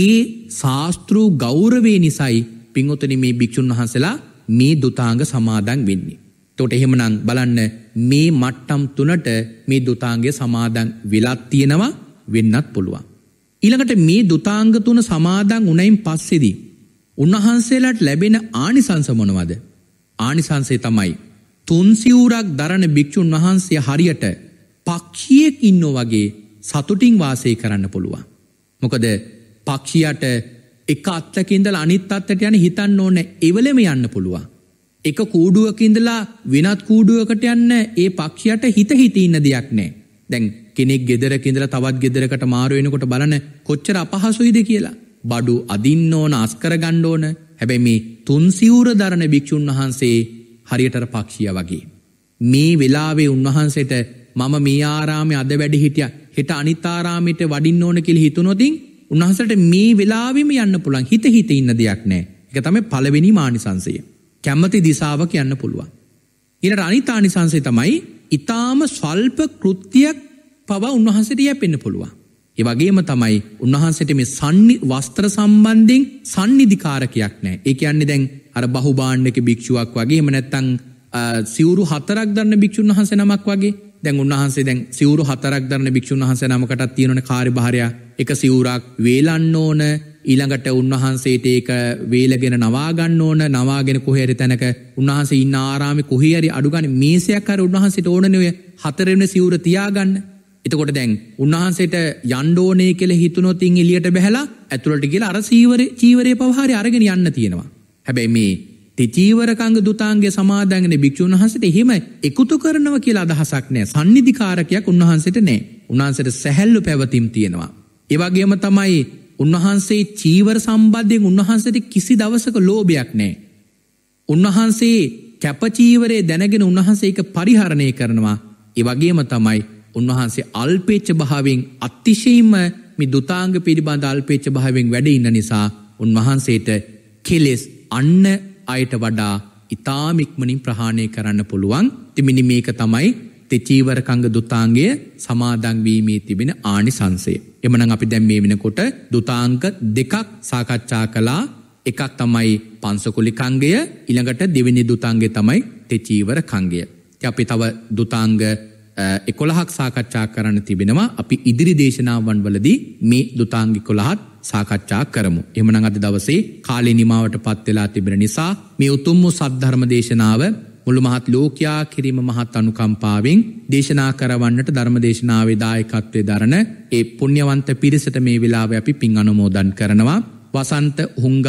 ඒ ශාස්තෘූ ගෞරවේ නිසයි පින්වතන මේ භික්‍ෂූන් වහන්සලා මේ දුතාංග සමාදන් වෙන්නේ. තොට එහෙමනං බලන්න මේ මට්ටම් තුනට මේ දුතාන්ගේ සමාදන් වෙලත් තියෙනවා වෙන්නත් පුළුවන්. ඊළඟට මේ දුතාංග තුන සමාදන් උනයින් පස්සෙදී. උන්වහන්සේලාට ලැබෙන ආනිසංස මොනවද? ආනිසංසය තමයි තුන්සිවුරක් දරණ භික්‍ෂූන් වහන්සේ හරියට පක්ෂියෙක් ඉන්නෝ වගේ සතුටින් වාසය කරන්න පුළුවන්. මොකද පක්ෂියට එක අත්තකින්දල අනිත් අත්තට යන හිතන්න ඕන එවලෙම යන්න පුළුවන්. එක කූඩුවකින්දලා වෙනත් කූඩුවකට යන්න ඒ පක්ෂයට හිත හිතඉන්න දෙයක් නෑ. දැන් කෙනෙක් ගෙදරකින්දල තවත් ගෙදරකට මාරුවෙනකොට බලන කොච්චර අපහසුයිද කියලා. බඩු අදින්න ඕන අස්කර ගණ්ඩ ඕන හැබැයි මේ තුන්සිවුර දරණ භික්‍ෂූන් වහන්සේ හරියටර පක්ෂිය වගේ. මේ වෙලාවේ උන්වහන්සේට මම මේ ආරාමය අද වැඩි හිටිය හෙට අනිතාරාමිට වඩින් ඕන කෙල් හිතුනොතින් උන්හසට මේ වෙලාවිම යන්න පුළන් හිත හිත ඉන්න දෙයක් නෑ එක තම පලවෙනි මානිසංසය. කැම්මති දිසාාව කියන්න පුළුවන්. ඉට අනිතානිසංසේ තමයි ඉතාම ස්වල්ප කෘත්තියක් පව උන්වහන්සට යැපෙන්න්න පුළුවන්. ඒ වගේම තමයි උන්වහන්සේට මේ සන්නි වස්ත්‍ර සම්බන්ධයෙන් සන්නිධිකාරකයක් නෑ. ඒ කියන්නේ දැන් අර බහුභාණ්ඩක භික්ෂුවක් වගේම නැත්තම් සිවුරු හතරක් දරන භික්ෂුන් වහන්සේ නමක් වගේ දැන් උන්වහන්සේ දැන් සිවුරු හතරක් දරන භික්ෂුන් වහන්සේ නමකටත් තියෙනවන කාර්යභාරය එක සිවුරක් වේලන්න ඕන ඊළඟට උන්වහන්සේට ඒක වේලගෙන නවා ගන්න ඕන නවාගෙන කොහේරි තැනක උන්වහන්සේ ඉන්න ආරාමේ කොහේ හරි අඩු ගන්න මේසයක් අර උන්වහන්සේට ඕනනේ හතරෙවෙනි සිවුර තියාගන්න එතකොට දැන් උන්වහන්සේට යන්ඩෝනය කෙළ හිතුනොතින් එලියට බැහලා ඇතුළට කියලා අර සීවර චීවරය පවහාරි අරගෙන යන්න තියෙනවා. හැබැයි මේ තිචීවරකංග දුතාන්ගේ සමාධැගෙන භික්‍ෂූන් වහන්සට එහෙම එකුතු කරනව කියලා අදහසක් නෑ සන්නිධිකාරකයක් උන්වහන්සට නෑ උන්හන්සට සැහැල්ලු පැවතිම් තියෙනවා. ඒවගේම තමයි උන්වහන්සේ චීවර සම්බද්ධයෙන් උන්වහන්සට කිසි දවසක ලෝභයක් නෑ. උන්වහන්සේ කැපචීවරේ දැනගෙන උන්වහන්සේ එක පරිහරණය කරනවා. ඒවගේම තමයි උන්වහන්සේ අල්පේච්ච භාවෙන් අත්තිශයම මි දුතාංග පිරිබඳ අල්පේච්ච භාවෙන් වැඩඉන්න නිසා උන්වහන්සේට කෙලෙස් අන්න අයට වඩා ඉතාමික්මනින් ප්‍රහාණය කරන්න පුළුවන් තිමිනි මේක තමයි තෙචීවරකංග දුතාංගය සමාදංවීමේ තිබෙන ආනි සංසය. එමන අපි දැම් මේ වෙනකොට දුතාංක දෙකක් සාකච්ඡා කලා එකක් තමයි පන්සකුලිකංගය ඉළඟට දෙවිනි දුතාන්ගේ තමයි තෙචීවර කංගය. අපි තව දුතාංග එකොළහක් සාකච්ඡා කරන්න තිබෙනවා අපි ඉදිරි දේශනාවන් වලදී මේ දුතාංගි කොළහත් සාකච්ඡා කරමු. එමනං අද දවසේ කාලේ නිමාවට පත් වෙලා තිබෙන නිසා මේ උතුම් වූ සද්ධර්ම දේශනාව මුළු මහත් ලෝකයා කිරීම මහත් අනුකම්පාවෙන් දේශනා කරවන්නට ධර්ම දේශනාවේ දායකත්වයේ දරන ඒ පුණ්‍යවන්ත පිරිසට මේ වෙලාවේ අපි පින් අනුමෝදන් කරනවා. වසන්ත හුංගම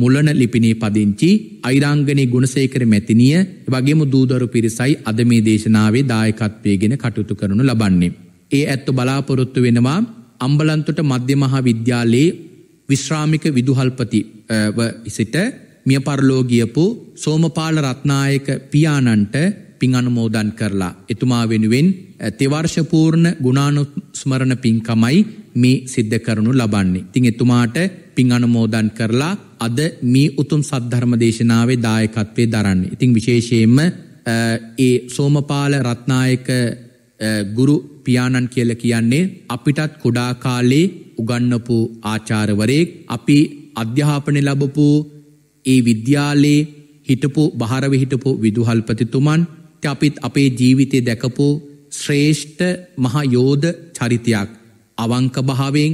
මුලන ලිපිනේ පදිංචි අයිරංගනී ගුණසේකර මැතිනිය වගේම දූදරු පිරිසයි අද මේ දේශනාවේ දායකත්වයගෙන කටයුතු කරනු ලබන්නේ. ඒ ඇත්තු බලාපොරොත්තු වෙනවා අම්බලන්තුට මධ්‍යමහා විද්‍යාලයේ විශ්‍රාමික විදුහල්පති සිට මිය පරලෝගියපු සෝමපාල රත්නායක පියාණන්ට පින් අනුමෝදන් කරලා එතුමා වෙනුවෙන් තෙවර්ෂපූර්ණ ගුණානුස්මරණ පින්කමයි මේ සිද්ධ කරනු ලබන්නේ. ඉතින් එතුමාට පින් අනුමෝදන් කරලා අද මේ උතුම් සද්ධර්ම දේශනාවේ දායකත්වය දරන්න. ඉතිං විශේෂයෙන්ම ඒ සෝමපාල රත්නායක ගුරු පියාණන් කියල කියන්නේ අපිටත් කොඩා කාලේ උගන්නපු ආචාරවරයෙක් අපි අධ්‍යාපනය ලබපු ඒ විද්‍යාලයේ හිටපු භාරව හිටපු විදුහල්පතිතුමන් අපිත් අපේ ජීවිතය දැකපු ශ්‍රේෂ්ඨ මහයෝධ චරිතයක් අවංක භාවෙන්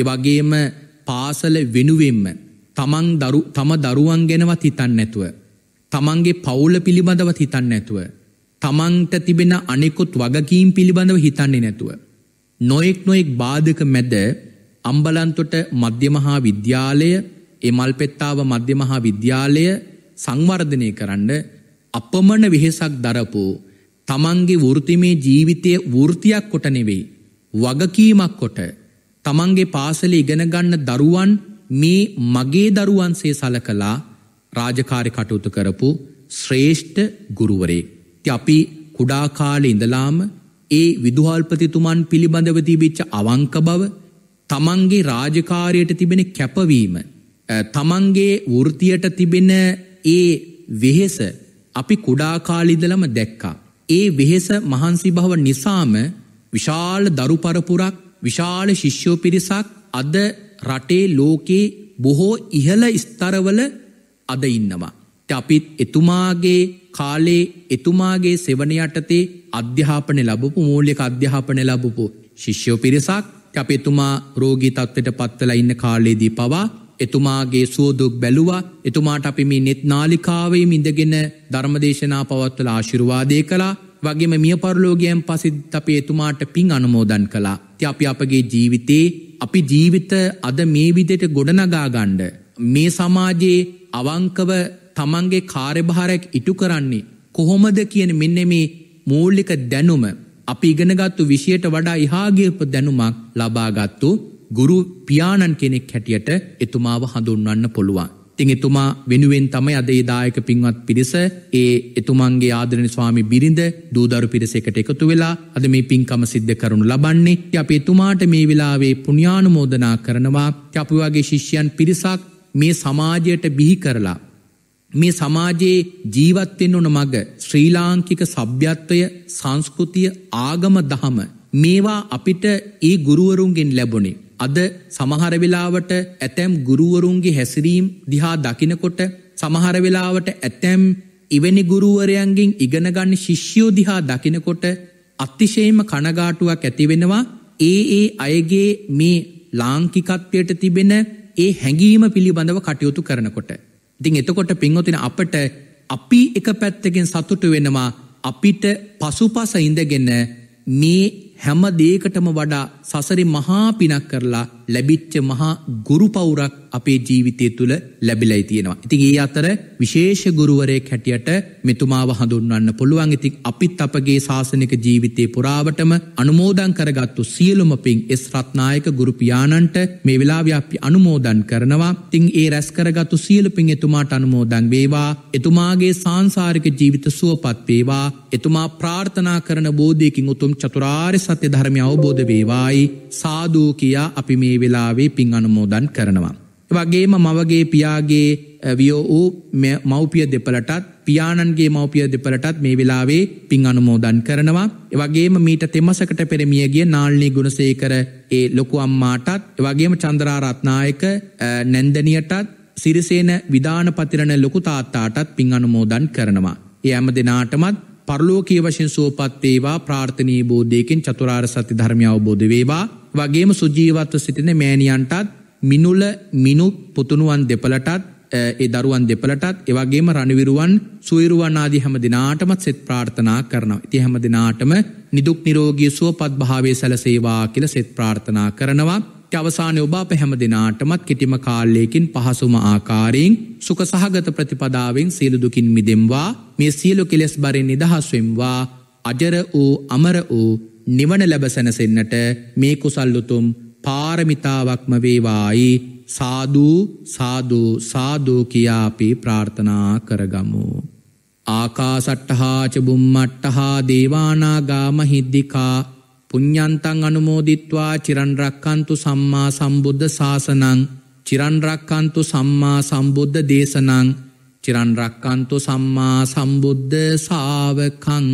එවගේම පාසල වෙනුවෙන්ම තමන් දරු තම දරුවන් ගැනවත් හිතන්න නැතුව. තමන්ගේ පවුල පිළිබඳව හිතන්න නැතුව. තමන්ට තිබෙන අනෙකුත් වගකීම් පිළිබඳව හිතන්නේ නැතුව. නොයෙක් නොයෙක් බාධක මැද අම්බලන්තොට මධ්‍යමහා විද්‍යාලය එමල් පෙත්තාව මධ්‍යමහා විද්‍යාලය සංවර්ධනය කරන්න අපමණ වෙහෙසක් දරපු තමන්ගේ වෘතිමේ ජීවිතය වෘතියක් කොට නෙවෙයි වගකීමක් කොට තමන්ගේ පාසල ඉගෙනගන්න දරුවන් මේ මගේ දරුවන්සේ සලකලා රාජකාරි කටයුතු කරපු ශ්‍රේෂ්ඨ ගුරුවරේ. ති අපි කුඩා කාලේ ඉඳලාම ඒ විදුහල්පතිතුමන් පිළිබඳව තිබිච්ච අවංක බව තමන්ගේ රාජකාරයට තිබෙන කැපවීම තමන්ගේ වෘතියට තිබෙන ඒ වෙහෙස අපි කුඩා කාලිදලම දැක්කා. ඒ වෙහෙස මහන්සි භව නිසාම විශාල දරු පරපුරක් විශාල ශිෂ්‍යෝ පිරිසක් අද රටේ ලෝකේ බොහෝ ඉහළ ස්තරවල අද ඉන්නවා. අපිත් එතුමාගේ කාලේ එතුමාගේ සෙවනයටතේ අධ්‍යාපනය ලබපු මූලික අධ්‍යාපනය ලබපු ශිෂ්‍යෝ පිරිසක් අපේතුමා රෝගී තත්වට පත්වල ඉන්න කාලයේදී පවා එතුමාගේ සුවදුක් බැලුවා එතුමාට අපි මේ නෙත් නාලිකාවේ මිඳගෙන ධර්මදේශනා පවත්වල ආශිරුවාදය කලා වගේම මිය පරලෝගයන් පසිත් අපේ එතුමාට පින් අනමෝදන් කලා අත්‍ය අපි අපගේ ජීවිතේ අපි ජීවිත අද මේ විදයට ගොඩනගාගණ්ඩ. මේ සමාජයේ අවංකව තමන්ගේ කාර්භාරයක් ඉටු කරන්නේ. කොහොමද කියන මෙන්න මේ මූල්ලික දැනුම අපි ඉගෙනගත්තු විෂයට වඩා ඉහාගේප දැනුමක් ලබාගත්තු ගුරු පියාණන් කෙනෙක් හැටියට එතුමාව හඳුන්වන්න පුළුවන්. ඉතිං එතුමා වෙනුවෙන් තමයි අද ඒදායක පින්වත් පිරිස ඒ එතුමන්ගේ ආදරණ ස්වාමි බිරිඳ දූදරු පිරිසකට එකතු වෙලා අද මේ පින්කම සිද්ධ කරනු ලබන්නේ අප එතුමාට මේ වෙලාවේ පුුණ්‍යානුමෝදනා කරනවා අපි වගේ ශිෂ්‍යයන් පිරිසක් මේ සමාජයට බිහි කරලා. මේ සමාජයේ ජීවත්වෙන් ඕන මග ශ්‍රී ලාංකික සභ්‍යත්වය සංස්කෘතිය ආගම දහම මේවා අපිට ඒ ගුරුවරුන්ගෙන් ලැබුණේ අද සමහර වෙලාවට ඇතැම් ගුරුවරුන්ගේ හැසිරීම් දිහා දකිනකොට සමහර වෙලාවට ඇතැම් ඉවෙනි ගුරුවරයන්ගෙන් ඉගෙන ගන්න ශිෂ්‍යෝ දිහා දකිනකොට අතිශයම කනගාටුවක් ඇති වෙනවා ඒ ඒ අයගේ මේ ලාංකිකත්වයට තිබෙන ඒ හැඟීම පිළිබඳව කටයුතු කරනකොට. ඉතින් එතකොට පින්වතින අපට අපි එක පැත්තකින් සතුටු වෙනවා අපිට පසුපස ඉඳගෙන මේ හැම දේකටම වඩා සසරි මහා පිනක් කරලා ලැබිච්ච මහා ගුරු පවුරක් අපේ ජීවිතය තුළ ලැබිලයි තියෙනවා. ඉතින් ඒ අතර විශේෂ ගුරුවරයෙක් හැටියට මෙතුමාව හඳුන්වන්න පුළුවන්. ඉතින් අපිත් අපගේ ශාසනික ජීවිතේ පුරාවටම අනුමෝදන් කරගත්තු සියලුම පින් එස් රත්නායක ගුරු පියාණන්ට මේ වෙලාවේ අපි අනුමෝදන් කරනවා. ඉතින් ඒ රැස් කරගත්තු සියලු පින් එතුමාට අනුමෝදන් වේවා. එතුමාගේ සාංශාරික ජීවිත සුවපත් වේවා. එතුමා ප්‍රාර්ථනා කරන බෝධියකින් උතුම් චතුරාර්ය සත්‍ය ධර්මය අවබෝධ වේවායි තමයි සාධූ කියා අපි මේ වෙලාවේ පින් අනුමෝදන් කරනවා. වගේම මවගේ පියාගේ වියෝ වූ මව්පිය දෙපලටත් පියාණන්ගේ මව්පිය දෙපලටත් මේ වෙලාවේ පින් අනුමෝදන් කරනවා. එවගේම මීට තෙමසකට පෙරමියගේ නාල්නී ගුණසේකර ඒ ලොකු අම්මාටත් එවගේම චන්දරාරත්නායක නැන්දනියටත් සිරිසේන විධානපතිරණ ලොකු තාත්තාටත් පින් අනුමෝදන් කරනවා. ඒ ඇම දෙනාටමත් පරලෝකයේ වශයෙන් සෝපත් වේවා ප්‍රාර්ථනී බෝධයකින් චතුරාර් සති ධර්මය අවබෝධ වේවා වගේම සුජීවත්ව සිටින මෑණියන්ටත් මිනුල මිනු පුතුණුවන් දෙපලටත් ඒ දරුවන් දෙපලටත් එවගේම රණවිරුවන් සුවරුවන් ආදි හැම දිනාටමත් සෙත් ප්‍රාර්ථනා කරනවා. ඉති හැම දිනාටම නිදුක් නිරෝගී සුවපත් භාවය සැලසේවා කියලා සෙත් ප්‍රාර්ථනා කරනවා. අවසානය ඔබ අප හැම දෙනාටමත් කෙටිම කාල්ලයකින් පහසුම ආකාරයෙන් සුක සහගත ප්‍රතිපදාවෙන් සියලුදුකින් මිදෙම්වා මේ සියලු කෙලෙස් බරින් නිදහස්වෙම්වා අජර වූ අමර වූ නිවන ලැබසැනසෙන්න්නට මේ කුසල්ලුතුම් පාරමිතාවක්ම වේවායි සාධූ සාධූ සාධූ කියාපි ප්‍රාර්ථනා කරගමු. ආකා සට්ටහාචබුම් මට්ටහා දේවානාගාම හිද්දිකා පුඤ්ඥන්තං අනුමෝදිත්වා චිරන්රක්කන්තු සම්මා සම්බුද්ධ ශාසනං චිරන්රක්කන්තු සම්මා සම්බුද්ධ දේශනං චිරන්රක්කන්තු සම්මා සම්බුද්ධ සාාවකං